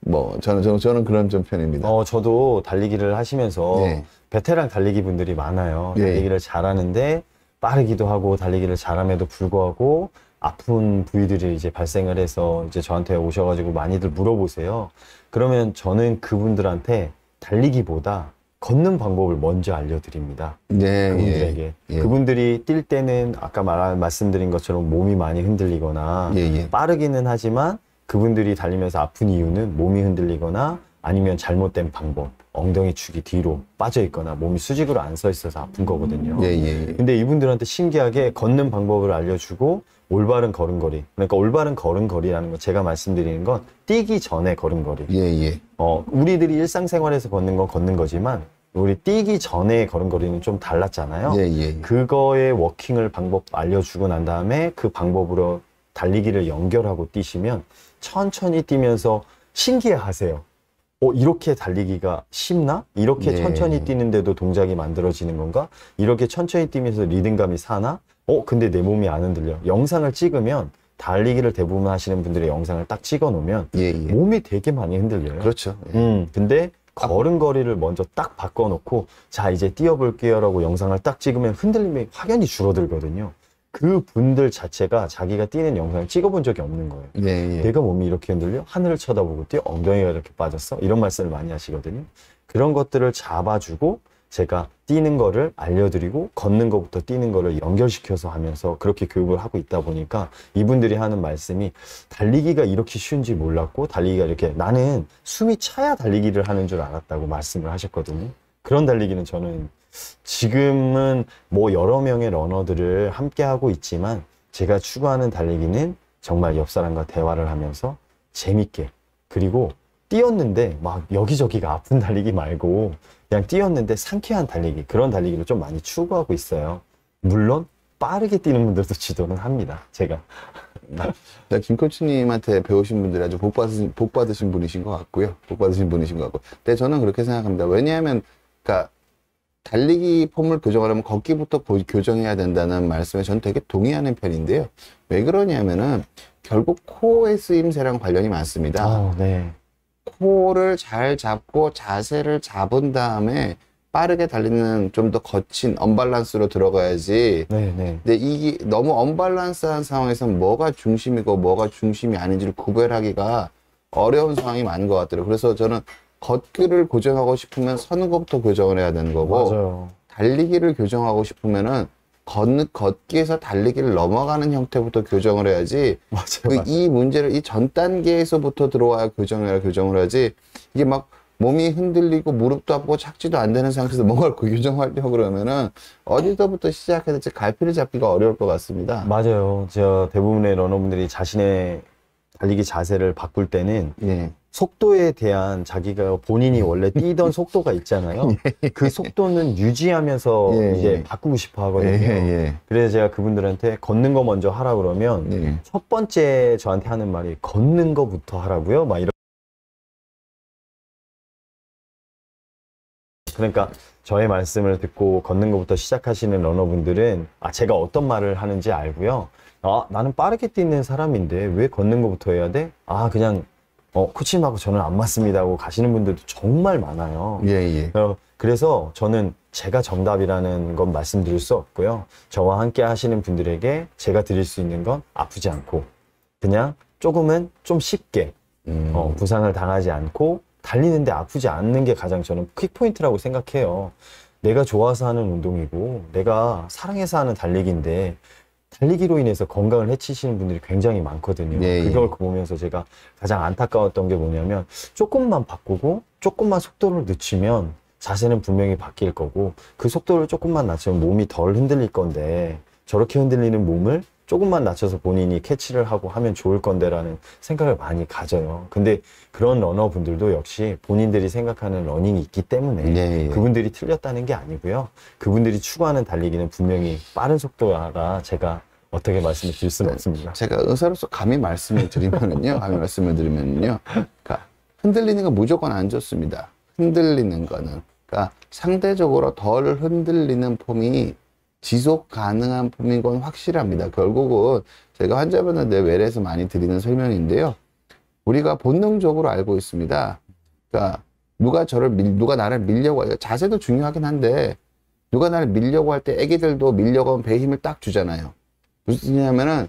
뭐 저는 저는, 저는 그런 좀 편입니다. 어 저도 달리기를 하시면서 네. 베테랑 달리기 분들이 많아요. 예. 달리기를 잘하는데 빠르기도 하고 달리기를 잘함에도 불구하고 아픈 부위들이 이제 발생을 해서 이제 저한테 오셔가지고 많이들 물어보세요. 그러면 저는 그분들한테 달리기보다 걷는 방법을 먼저 알려드립니다. 네, 그분들에게 예, 예. 그분들이 뛸 때는 아까 말 말씀드린 것처럼 몸이 많이 흔들리거나 예, 예. 빠르기는 하지만 그분들이 달리면서 아픈 이유는 몸이 흔들리거나 아니면 잘못된 방법 엉덩이 축이 뒤로 빠져 있거나 몸이 수직으로 안 서 있어서 아픈 거거든요. 예, 예. 근데 이분들한테 신기하게 걷는 방법을 알려주고 올바른 걸음걸이. 그러니까 올바른 걸음걸이라는 거 제가 말씀드리는 건 뛰기 전에 걸음걸이. 예, 예. 어, 우리들이 일상생활에서 걷는 건 걷는 거지만 우리 뛰기 전에 걸음걸이는 좀 달랐잖아요. 예, 예. 그거의 워킹을 방법 알려주고 난 다음에 그 방법으로 달리기를 연결하고 뛰시면 천천히 뛰면서 신기해 하세요. 어, 이렇게 달리기가 쉽나? 이렇게 네. 천천히 뛰는데도 동작이 만들어지는 건가? 이렇게 천천히 뛰면서 리듬감이 사나? 어, 근데 내 몸이 안 흔들려. 영상을 찍으면 달리기를 대부분 하시는 분들의 영상을 딱 찍어 놓으면 예, 예. 몸이 되게 많이 흔들려요. 그렇죠. 예. 음, 근데 걸음걸이를 먼저 딱 바꿔놓고 자 이제 뛰어볼게요라고 영상을 딱 찍으면 흔들림이 확연히 줄어들거든요. 그 분들 자체가 자기가 뛰는 영상을 찍어본 적이 없는 거예요. 네, 예. 내가 몸이 이렇게 흔들려? 하늘을 쳐다보고 뛰어? 엉덩이가 이렇게 빠졌어? 이런 말씀을 많이 하시거든요. 그런 것들을 잡아주고 제가 뛰는 거를 알려드리고 걷는 것부터 뛰는 거를 연결시켜서 하면서 그렇게 교육을 하고 있다 보니까 이분들이 하는 말씀이 달리기가 이렇게 쉬운지 몰랐고 달리기가 이렇게 나는 숨이 차야 달리기를 하는 줄 알았다고 말씀을 하셨거든요. 그런 달리기는 저는 지금은 뭐 여러 명의 러너들을 함께 하고 있지만 제가 추구하는 달리기는 정말 옆 사람과 대화를 하면서 재밌게 그리고 뛰었는데 막 여기저기가 아픈 달리기 말고 그냥 뛰었는데 상쾌한 달리기 그런 달리기를 좀 많이 추구하고 있어요. 물론 빠르게 뛰는 분들도 지도는 합니다. 제가. 네, 김 코치님한테 배우신 분들이 아주 복 받으신, 복 받으신 분이신 것 같고요. 복 받으신 분이신 것 같고. 근데 저는 그렇게 생각합니다. 왜냐하면, 그러니까 달리기 폼을 교정하려면 걷기부터 교정해야 된다는 말씀에 저는 되게 동의하는 편인데요. 왜 그러냐면은 결국 코어의 쓰임새랑 관련이 많습니다. 아, 네. 코어를 잘 잡고 자세를 잡은 다음에 빠르게 달리는 좀 더 거친 언밸런스로 들어가야지. 네, 네. 근데 이게 너무 언밸런스한 상황에서 뭐가 중심이고 뭐가 중심이 아닌지를 구별하기가 어려운 상황이 많은 것 같더라고요. 그래서 저는 걷기를 고정하고 싶으면 서는 것부터 교정을 해야 되는 거고 맞아요. 달리기를 교정하고 싶으면은 걷, 걷기에서 달리기를 넘어가는 형태부터 교정을 해야지 맞아요, 그이 문제를 이 전 단계에서부터 들어와야 교정을 해야 교정을 하지 이게 막 몸이 흔들리고 무릎도 아프고 착지도 안 되는 상태에서 뭔가를 그 교정하려고 그러면은 어디서부터 시작해야 될지 갈피를 잡기가 어려울 것 같습니다. 맞아요. 제가 대부분의 러너분들이 자신의 달리기 자세를 바꿀 때는 예. 속도에 대한 자기가 본인이 음. 원래 뛰던 속도가 있잖아요. 예, 예, 그 속도는 유지하면서 예, 예. 이제 바꾸고 싶어 하거든요. 예, 예, 그래서 제가 그분들한테 걷는 거 먼저 하라 그러면 첫 번째 저한테 하는 말이 걷는 거부터 하라고요. 막 이런. 그러니까 저의 말씀을 듣고 걷는 것부터 시작하시는 러너분들은 아 제가 어떤 말을 하는지 알고요. 아 나는 빠르게 뛰는 사람인데 왜 걷는 것부터 해야 돼? 아 그냥 어, 코치님하고 저는 안 맞습니다 하고 가시는 분들도 정말 많아요. 예, 예. 그래서 저는 제가 정답이라는 건 말씀드릴 수 없고요. 저와 함께 하시는 분들에게 제가 드릴 수 있는 건 아프지 않고 그냥 조금은 좀 쉽게 음. 어, 부상을 당하지 않고 달리는데 아프지 않는 게 가장 저는 퀵포인트라고 생각해요. 내가 좋아서 하는 운동이고 내가 사랑해서 하는 달리기인데 달리기로 인해서 건강을 해치시는 분들이 굉장히 많거든요. 네, 예. 그걸 보면서 제가 가장 안타까웠던 게 뭐냐면 조금만 바꾸고 조금만 속도를 늦추면 자세는 분명히 바뀔 거고 그 속도를 조금만 낮추면 몸이 덜 흔들릴 건데 저렇게 흔들리는 몸을 조금만 낮춰서 본인이 캐치를 하고 하면 좋을 건데라는 생각을 많이 가져요. 근데 그런 러너분들도 역시 본인들이 생각하는 러닝이 있기 때문에 네, 예. 그분들이 틀렸다는 게 아니고요. 그분들이 추구하는 달리기는 분명히 빠른 속도라 제가 어떻게 말씀을 드릴 수는 없습니다. 네. 제가 의사로서 감히 말씀을 드리면요 감히 말씀을 드리면요 그러니까 흔들리는 건 무조건 안 좋습니다. 흔들리는 거는. 그러니까 상대적으로 덜 흔들리는 폼이 지속 가능한 폼인 건 확실합니다. 결국은 제가 환자분한테 외래에서 많이 드리는 설명인데요. 우리가 본능적으로 알고 있습니다. 그러니까 누가 저를 밀, 누가 나를 밀려고 할, 자세도 중요하긴 한데 누가 나를 밀려고 할 때 애기들도 밀려고 하면 배 힘을 딱 주잖아요. 무슨 뜻이냐면은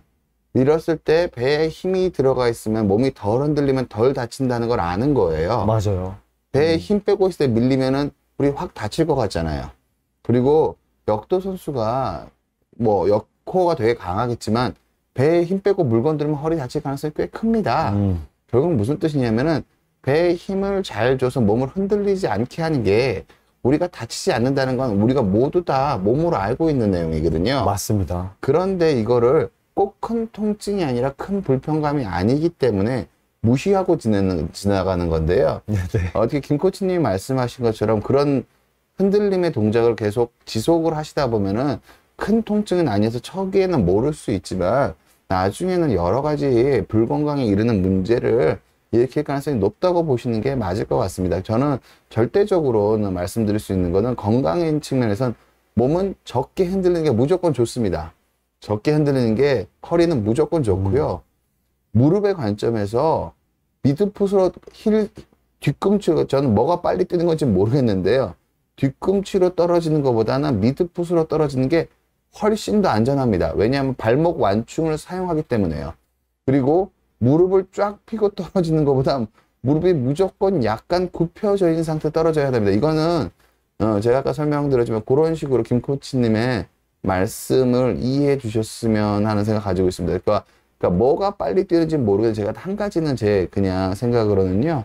밀었을 때 배에 힘이 들어가 있으면 몸이 덜 흔들리면 덜 다친다는 걸 아는 거예요. 맞아요. 배에 음. 힘 빼고 있을 때 밀리면은 우리 확 다칠 것 같잖아요. 그리고 역도 선수가 뭐역코가 되게 강하겠지만 배에 힘 빼고 물건 들면 허리 다칠 가능성이 꽤 큽니다. 음. 결국 무슨 뜻이냐면은 배에 힘을 잘 줘서 몸을 흔들리지 않게 하는 게 우리가 다치지 않는다는 건 우리가 모두 다 몸으로 알고 있는 내용이거든요. 맞습니다. 그런데 이거를 꼭 큰 통증이 아니라 큰 불편감이 아니기 때문에 무시하고 지내는, 지나가는 건데요. 네, 네. 어떻게 김 코치님이 말씀하신 것처럼 그런 흔들림의 동작을 계속 지속을 하시다 보면은 큰 통증은 아니어서 초기에는 모를 수 있지만 나중에는 여러 가지 불건강에 이르는 문제를 일으킬 가능성이 높다고 보시는 게 맞을 것 같습니다. 저는 절대적으로는 말씀드릴 수 있는 것은 건강인 측면에선 몸은 적게 흔들리는 게 무조건 좋습니다. 적게 흔들리는 게 허리는 무조건 좋고요. 음. 무릎의 관점에서 미드풋으로 힐 뒤꿈치로 저는 뭐가 빨리 뛰는 건지 모르겠는데요. 뒤꿈치로 떨어지는 것보다는 미드풋으로 떨어지는 게 훨씬 더 안전합니다. 왜냐하면 발목 완충을 사용하기 때문에요. 그리고 무릎을 쫙 피고 떨어지는 것보다 무릎이 무조건 약간 굽혀져 있는 상태 떨어져야 됩니다. 이거는 어, 제가 아까 설명드렸지만 그런 식으로 김 코치님의 말씀을 이해해 주셨으면 하는 생각 가지고 있습니다. 그러니까, 그러니까 뭐가 빨리 뛰는지 모르겠는데 제가 한 가지는 제 그냥 생각으로는요.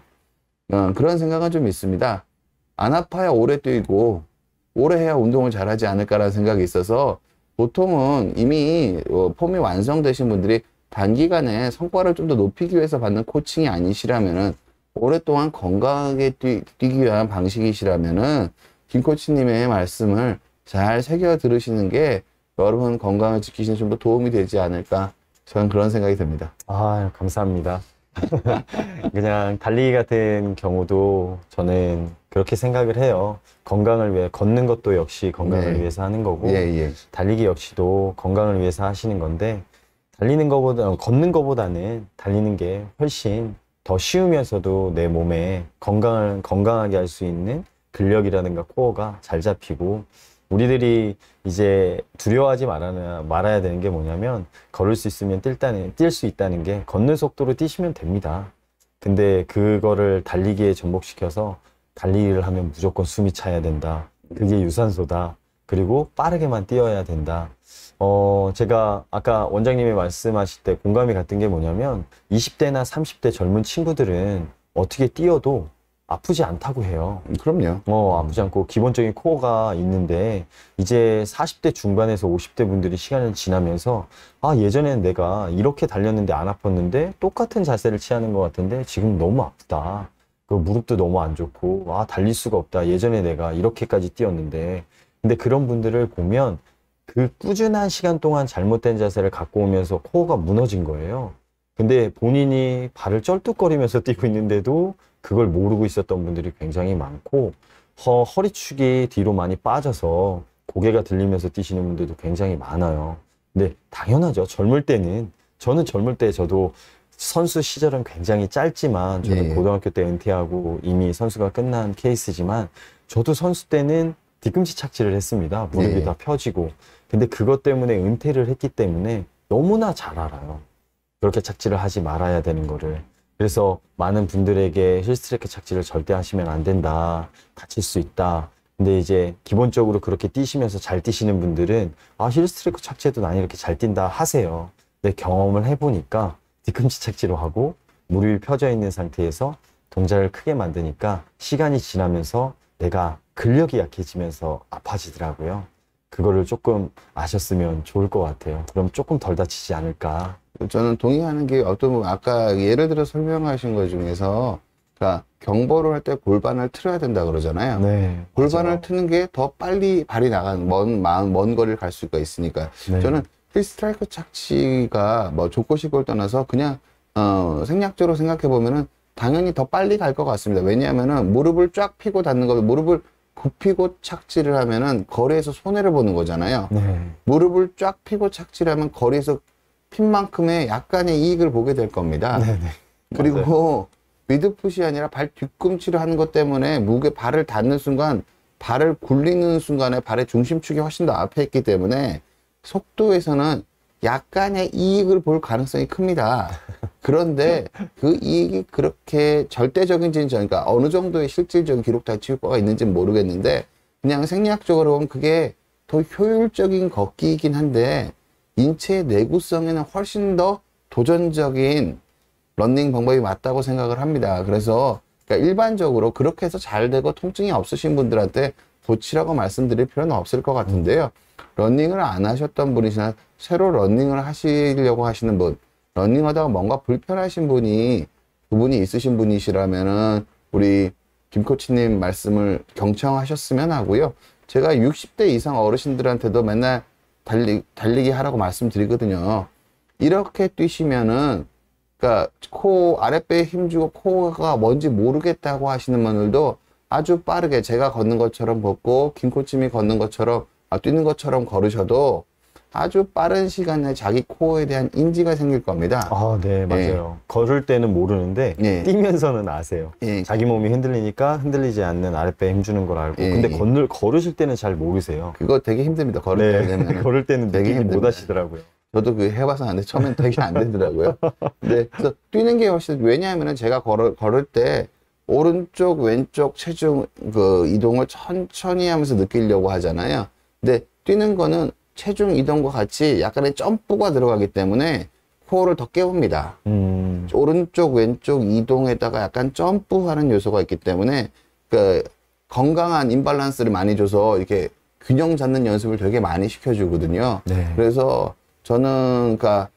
어, 그런 생각은 좀 있습니다. 안 아파야 오래 뛰고 오래 해야 운동을 잘하지 않을까라는 생각이 있어서 보통은 이미 어, 폼이 완성되신 분들이 단기간에 성과를 좀 더 높이기 위해서 받는 코칭이 아니시라면은 오랫동안 건강하게 뛰, 기 위한 방식이시라면은 김 코치님의 말씀을 잘 새겨 들으시는 게 여러분 건강을 지키시는 좀 더 도움이 되지 않을까 저는 그런 생각이 듭니다. 아 감사합니다. 그냥 달리기 같은 경우도 저는 그렇게 생각을 해요. 건강을 위해 걷는 것도 역시 건강을 네. 위해서 하는 거고 예, 예. 달리기 역시도 건강을 위해서 하시는 건데 달리는 것보다 걷는 것보다는 달리는 게 훨씬 더 쉬우면서도 내 몸에 건강을 건강하게 할 수 있는 근력이라든가 코어가 잘 잡히고 우리들이 이제 두려워하지 말아야, 말아야 되는 게 뭐냐면 걸을 수 있으면 뛸다는 뛸 수 있다는 게 걷는 속도로 뛰시면 됩니다. 근데 그거를 달리기에 접목시켜서 달리기를 하면 무조건 숨이 차야 된다. 그게 유산소다. 그리고 빠르게만 뛰어야 된다. 어, 제가 아까 원장님이 말씀하실 때 공감이 갔던 게 뭐냐면 20대나 30대 젊은 친구들은 어떻게 뛰어도 아프지 않다고 해요. 음, 그럼요. 어, 아프지 않고 기본적인 코어가 있는데 이제 40대 중반에서 50대 분들이 시간을 지나면서 아, 예전에는 내가 이렇게 달렸는데 안 아팠는데 똑같은 자세를 취하는 것 같은데 지금 너무 아프다. 그 무릎도 너무 안 좋고 아, 달릴 수가 없다. 예전에 내가 이렇게까지 뛰었는데 근데 그런 분들을 보면 그 꾸준한 시간 동안 잘못된 자세를 갖고 오면서 코어가 무너진 거예요. 근데 본인이 발을 쩔뚝거리면서 뛰고 있는데도 그걸 모르고 있었던 분들이 굉장히 많고 허, 허리축이 뒤로 많이 빠져서 고개가 들리면서 뛰시는 분들도 굉장히 많아요. 근데 당연하죠. 젊을 때는 저는 젊을 때 저도 선수 시절은 굉장히 짧지만 저는 네. 고등학교 때 은퇴하고 이미 선수가 끝난 케이스지만 저도 선수 때는 뒤꿈치 착지를 했습니다. 무릎이 네. 다 펴지고. 근데 그것 때문에 은퇴를 했기 때문에 너무나 잘 알아요. 그렇게 착지를 하지 말아야 되는 거를. 그래서 많은 분들에게 힐스트레크 착지를 절대 하시면 안 된다. 다칠 수 있다. 근데 이제 기본적으로 그렇게 뛰시면서 잘 뛰시는 분들은 아, 힐스트레크 착지해도 난 이렇게 잘 뛴다 하세요. 내 경험을 해보니까 뒤꿈치 착지로 하고 무릎이 펴져 있는 상태에서 동작을 크게 만드니까 시간이 지나면서 내가 근력이 약해지면서 아파지더라고요. 그거를 조금 아셨으면 좋을 것 같아요. 그럼 조금 덜 다치지 않을까. 저는 동의하는 게 어떤 아까 예를 들어 설명하신 것 중에서 그러니까 경보를 할 때 골반을 틀어야 된다 그러잖아요. 네, 골반을 맞아요. 트는 게 더 빨리 발이 나간 먼 마음 먼 거리를 갈 수가 있으니까 네. 저는 필스트라이크 착취가뭐 좋고 싶고를 떠나서 그냥 어 생략적으로 생각해 보면은 당연히 더 빨리 갈 것 같습니다. 왜냐하면은 무릎을 쫙 펴고 닿는 거, 무릎을 굽히고 착지를 하면은 거리에서 손해를 보는 거잖아요. 네. 무릎을 쫙 펴고 착지를 하면 거리에서 핀 만큼의 약간의 이익을 보게 될 겁니다. 네, 네. 그리고 미드풋이 아니라 발 뒤꿈치를 하는 것 때문에 무게 발을 닿는 순간 발을 굴리는 순간에 발의 중심축이 훨씬 더 앞에 있기 때문에 속도에서는 약간의 이익을 볼 가능성이 큽니다. 그런데 그 이익이 그렇게 절대적인지는 저희가 그러니까 어느 정도의 실질적인 기록 달치 효과가 있는지는 모르겠는데 그냥 생리학적으로 보면 그게 더 효율적인 걷기이긴 한데 인체의 내구성에는 훨씬 더 도전적인 런닝 방법이 맞다고 생각을 합니다. 그래서 그러니까 일반적으로 그렇게 해서 잘 되고 통증이 없으신 분들한테 고치라고 말씀드릴 필요는 없을 것 같은데요. 음. 러닝을 안 하셨던 분이시나 새로 러닝을 하시려고 하시는 분, 러닝하다가 뭔가 불편하신 분이 두분이 있으신 분이시라면은 우리 김 코치님 말씀을 경청하셨으면 하고요. 제가 60대 이상 어르신들한테도 맨날 달리, 달리기 하라고 말씀드리거든요. 이렇게 뛰시면은, 그니까, 코, 아랫배에 힘주고 코가 뭔지 모르겠다고 하시는 분들도 아주 빠르게 제가 걷는 것처럼 걷고, 김 코치님이 걷는 것처럼 아, 뛰는 것처럼 걸으셔도 아주 빠른 시간 에 자기 코어에 대한 인지가 생길 겁니다. 아, 네, 예. 맞아요. 예. 걸을 때는 모르는데 예. 뛰면서는 아세요. 예. 자기 몸이 흔들리니까 흔들리지 않는 아랫배 에 힘주는 걸 알고. 근데 예. 건널 걸으실 때는 잘 모르세요. 그거 되게 힘듭니다. 걸을 네. 때는 걸을 때는 되게 못 하시더라고요. 저도 그 해봐서는 처음엔 되게 안 되더라고요. 근 네, 그래서 뛰는 게 훨씬 왜냐하면 제가 걸을 걸을 때 오른쪽 왼쪽 체중 그 이동을 천천히 하면서 느끼려고 하잖아요. 근데 뛰는 거는 체중 이동과 같이 약간의 점프가 들어가기 때문에 코어를 더 깨웁니다. 음. 오른쪽 왼쪽 이동에다가 약간 점프하는 요소가 있기 때문에 그 건강한 인발란스를 많이 줘서 이렇게 균형 잡는 연습을 되게 많이 시켜주거든요. 네. 그래서 저는 그니까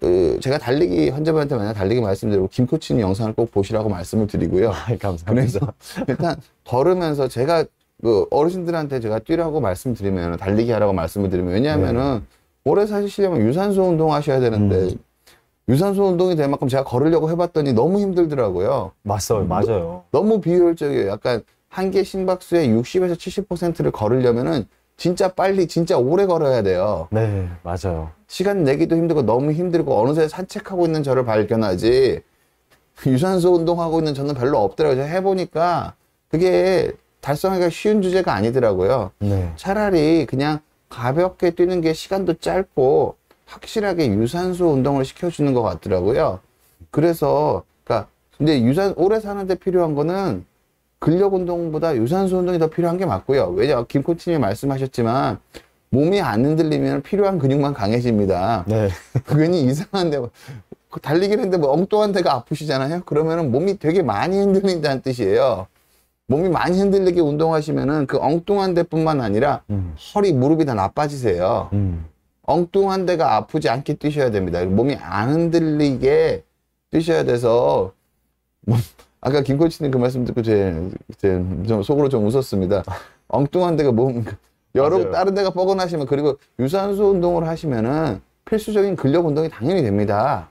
그 제가 달리기 환자분한테 만약 달리기 말씀드리고 김 코치님 영상을 꼭 보시라고 말씀을 드리고요. 감사합니다. 그래서 일단 걸으면서 제가 그 어르신들한테 제가 뛰라고 말씀드리면 달리기 하라고 말씀을 드리면 왜냐하면은 네. 오래 사시려면 유산소 운동 하셔야 되는데 음. 유산소 운동이 될 만큼 제가 걸으려고 해봤더니 너무 힘들더라고요. 맞어요, 맞아요. 뭐 너, 무 비효율적이에요. 약간 한개 심박수의 60에서 70%를 걸으려면은 진짜 빨리, 진짜 오래 걸어야 돼요. 네, 맞아요. 시간 내기도 힘들고 너무 힘들고 어느새 산책하고 있는 저를 발견하지 유산소 운동하고 있는 저는 별로 없더라고요. 해보니까 그게 달성하기가 쉬운 주제가 아니더라고요. 네. 차라리 그냥 가볍게 뛰는 게 시간도 짧고 확실하게 유산소 운동을 시켜주는 것 같더라고요. 그래서 그러니까 근데 유산 오래 사는데 필요한 거는 근력 운동보다 유산소 운동이 더 필요한 게 맞고요. 왜냐 김 코치님이 말씀하셨지만 몸이 안 흔들리면 필요한 근육만 강해집니다. 네. 괜히 이상한데 뭐, 달리기를 했는데 뭐 엉뚱한 데가 아프시잖아요. 그러면은 몸이 되게 많이 흔들린다는 뜻이에요. 몸이 많이 흔들리게 운동하시면은 그 엉뚱한 데뿐만 아니라 음. 허리, 무릎이 다 나빠지세요. 음. 엉뚱한 데가 아프지 않게 뛰셔야 됩니다. 몸이 안 흔들리게 뛰셔야 돼서 뭐, 아까 김 코치님 그 말씀 듣고 제, 제좀 속으로 좀 웃었습니다. 엉뚱한 데가 몸 여러 맞아요. 다른 데가 뻐근하시면 그리고 유산소 운동을 하시면은 필수적인 근력 운동이 당연히 됩니다.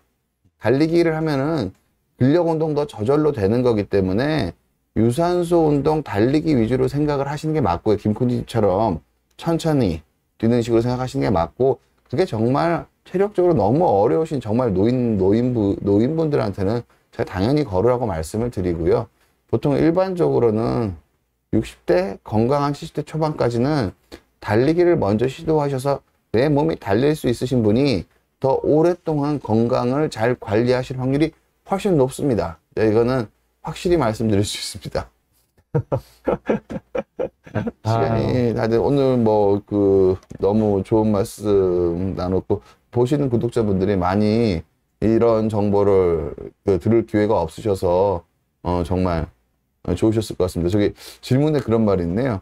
달리기를 하면은 근력 운동도 저절로 되는 거기 때문에 유산소 운동 달리기 위주로 생각을 하시는 게 맞고요. 김코디처럼 천천히 뛰는 식으로 생각하시는 게 맞고 그게 정말 체력적으로 너무 어려우신 정말 노인 노인부 노인분들한테는 제가 당연히 걸으라고 말씀을 드리고요. 보통 일반적으로는 60대 건강한 70대 초반까지는 달리기를 먼저 시도하셔서 내 몸이 달릴 수 있으신 분이 더 오랫동안 건강을 잘 관리하실 확률이 훨씬 높습니다. 네, 이거는 확실히 말씀드릴 수 있습니다. 시간이 다들 오늘 뭐 그 너무 좋은 말씀 나눴고 보시는 구독자분들이 많이 이런 정보를 그 들을 기회가 없으셔서 어 정말 좋으셨을 것 같습니다. 저기 질문에 그런 말이 있네요.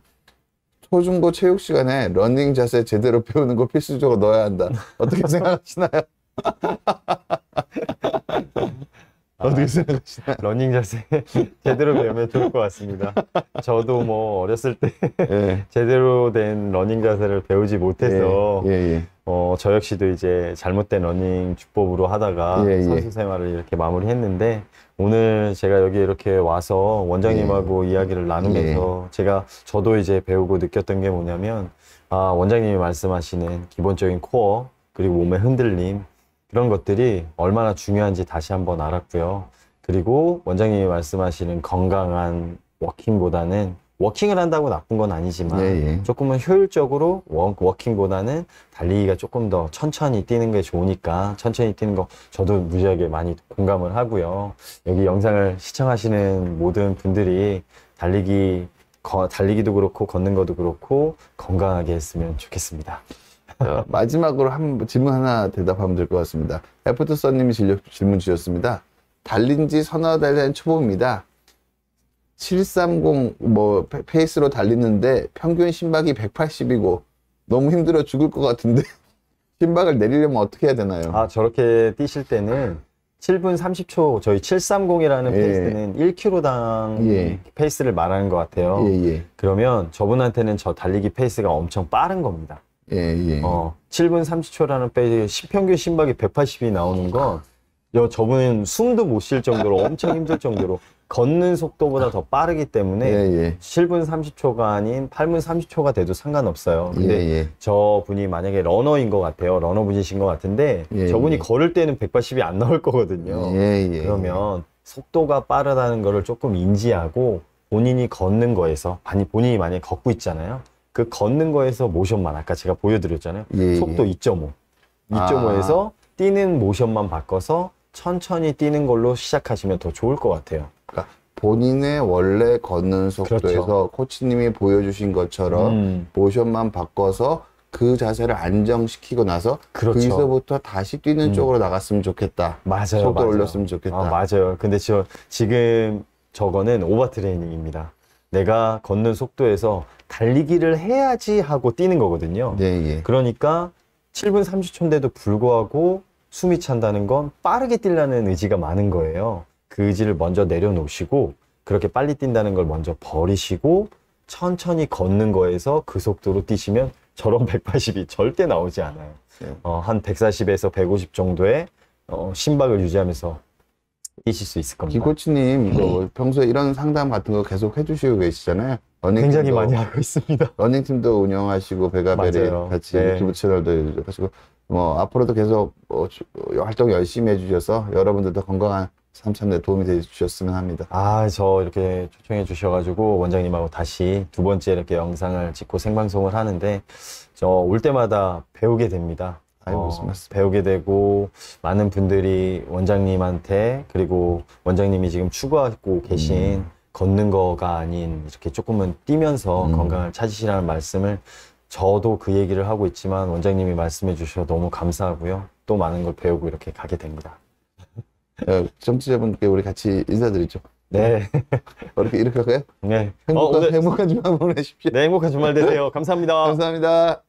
초중고 체육 시간에 러닝 자세 제대로 배우는 거 필수적으로 넣어야 한다. 어떻게 생각하시나요? 아, 어떻게 생각하시나요? 러닝 자세 제대로 배우면 좋을 것 같습니다. 저도 뭐 어렸을 때 예. 제대로 된 러닝 자세를 배우지 못해서 예, 예, 예, 어, 저 역시도 이제 잘못된 러닝 주법으로 하다가 예, 예. 선수 생활을 이렇게 마무리했는데 오늘 제가 여기 이렇게 와서 원장님하고 이야기를 나누면서 제가 저도 이제 배우고 느꼈던 게 뭐냐면 아 원장님이 말씀하시는 기본적인 코어 그리고 몸의 흔들림 그런 것들이 얼마나 중요한지 다시 한번 알았고요. 그리고 원장님이 말씀하시는 건강한 워킹보다는 워킹을 한다고 나쁜 건 아니지만 예, 예. 조금은 효율적으로 워, 킹보다는 달리기가 조금 더 천천히 뛰는 게 좋으니까 천천히 뛰는 거 저도 무지하게 많이 공감을 하고요. 여기 영상을 시청하시는 모든 분들이 달리기 거, 달리기도 그렇고 걷는 것도 그렇고 건강하게 했으면 좋겠습니다. 어, 마지막으로 한 질문 하나 대답하면 될 것 같습니다. 에프터 써님이 질문 주셨습니다. 달린 지 서너 달된 초보입니다. 730 뭐 페이스로 달리는데 평균 심박이 180이고 너무 힘들어 죽을 것 같은데 심박을 내리려면 어떻게 해야 되나요? 아 저렇게 뛰실 때는 7분 30초 저희 730이라는 예. 페이스는 1km당 예. 페이스를 말하는 것 같아요. 예예. 예. 그러면 저분한테는 저 달리기 페이스가 엄청 빠른 겁니다. 예, 예. 어, 7분 30초라는 페이지에 시평균 심박이 180이 나오는 거, 여, 저분은 숨도 못 쉴 정도로 엄청 힘들 정도로 걷는 속도보다 더 빠르기 때문에 예, 예. 7분 30초가 아닌 8분 30초가 돼도 상관없어요. 예, 근데 예, 저분이 만약에 러너인 것 같아요. 러너분이신 것 같은데 예, 저분이 예. 걸을 때는 180이 안 나올 거거든요. 그러면 속도가 빠르다는 거를 조금 인지하고 본인이 걷는 거에서 아니 본인이 만약에 걷고 있잖아요. 그 걷는 거에서 모션만 아까 제가 보여드렸잖아요. 예, 예. 속도 예. 2.5. 2.5에서 아. 뛰는 모션만 바꿔서 천천히 뛰는 걸로 시작하시면 더 좋을 것 같아요. 그러니까 본인의 원래 걷는 속도에서 그렇죠. 코치님이 보여주신 것처럼 음. 모션만 바꿔서 그 자세를 안정시키고 나서 그렇죠. 거기서부터 다시 뛰는 음. 쪽으로 나갔으면 좋겠다. 맞아요. 속도 올렸으면 좋겠다. 아, 맞아요. 근데 저 지금 저거는 오버 트레이닝입니다. 내가 걷는 속도에서 달리기를 해야지 하고 뛰는 거거든요. 예, 예. 그러니까 7분 30초인데도 불구하고 숨이 찬다는 건 빠르게 뛰려는 의지가 많은 거예요. 그 의지를 먼저 내려놓으시고 그렇게 빨리 뛴다는 걸 먼저 버리시고 천천히 걷는 거에서 그 속도로 뛰시면 저런 180이 절대 나오지 않아요. 네. 어, 한 140에서 150 정도의 어, 심박을 유지하면서 이실 수 있을 겁니다. 기코치님 이 네. 평소에 이런 상담 같은 거 계속 해주시고 계시잖아요. 러닝팀도, 굉장히 많이 하고 있습니다. 러닝팀도 운영하시고 베가베리 네. 같이 네. 유튜브 채널도 하시고 뭐 앞으로도 계속 어, 활동 열심히 해주셔서 여러분들도 건강한 삼천대 도움이 되셨으면 합니다. 아, 저 이렇게 초청해 주셔가지고 원장님하고 다시 두 번째 이렇게 영상을 찍고 생방송을 하는데 저 올 때마다 배우게 됩니다. 어, 배우게 되고 많은 분들이 원장님한테 그리고 원장님이 지금 추구하고 계신 음. 걷는 거가 아닌 이렇게 조금은 뛰면서 음. 건강을 찾으시라는 말씀을 저도 그 얘기를 하고 있지만 원장님이 말씀해 주셔서 너무 감사하고요. 또 많은 걸 배우고 이렇게 가게 됩니다. 정치자분께 어, 우리 같이 인사드리죠. 네. 이렇게 이렇게 할까요? 네. 어, 행복한, 어, 오늘... 행복한 주말 보내십시오. 네, 행복한 주말 되세요. 감사합니다. 감사합니다.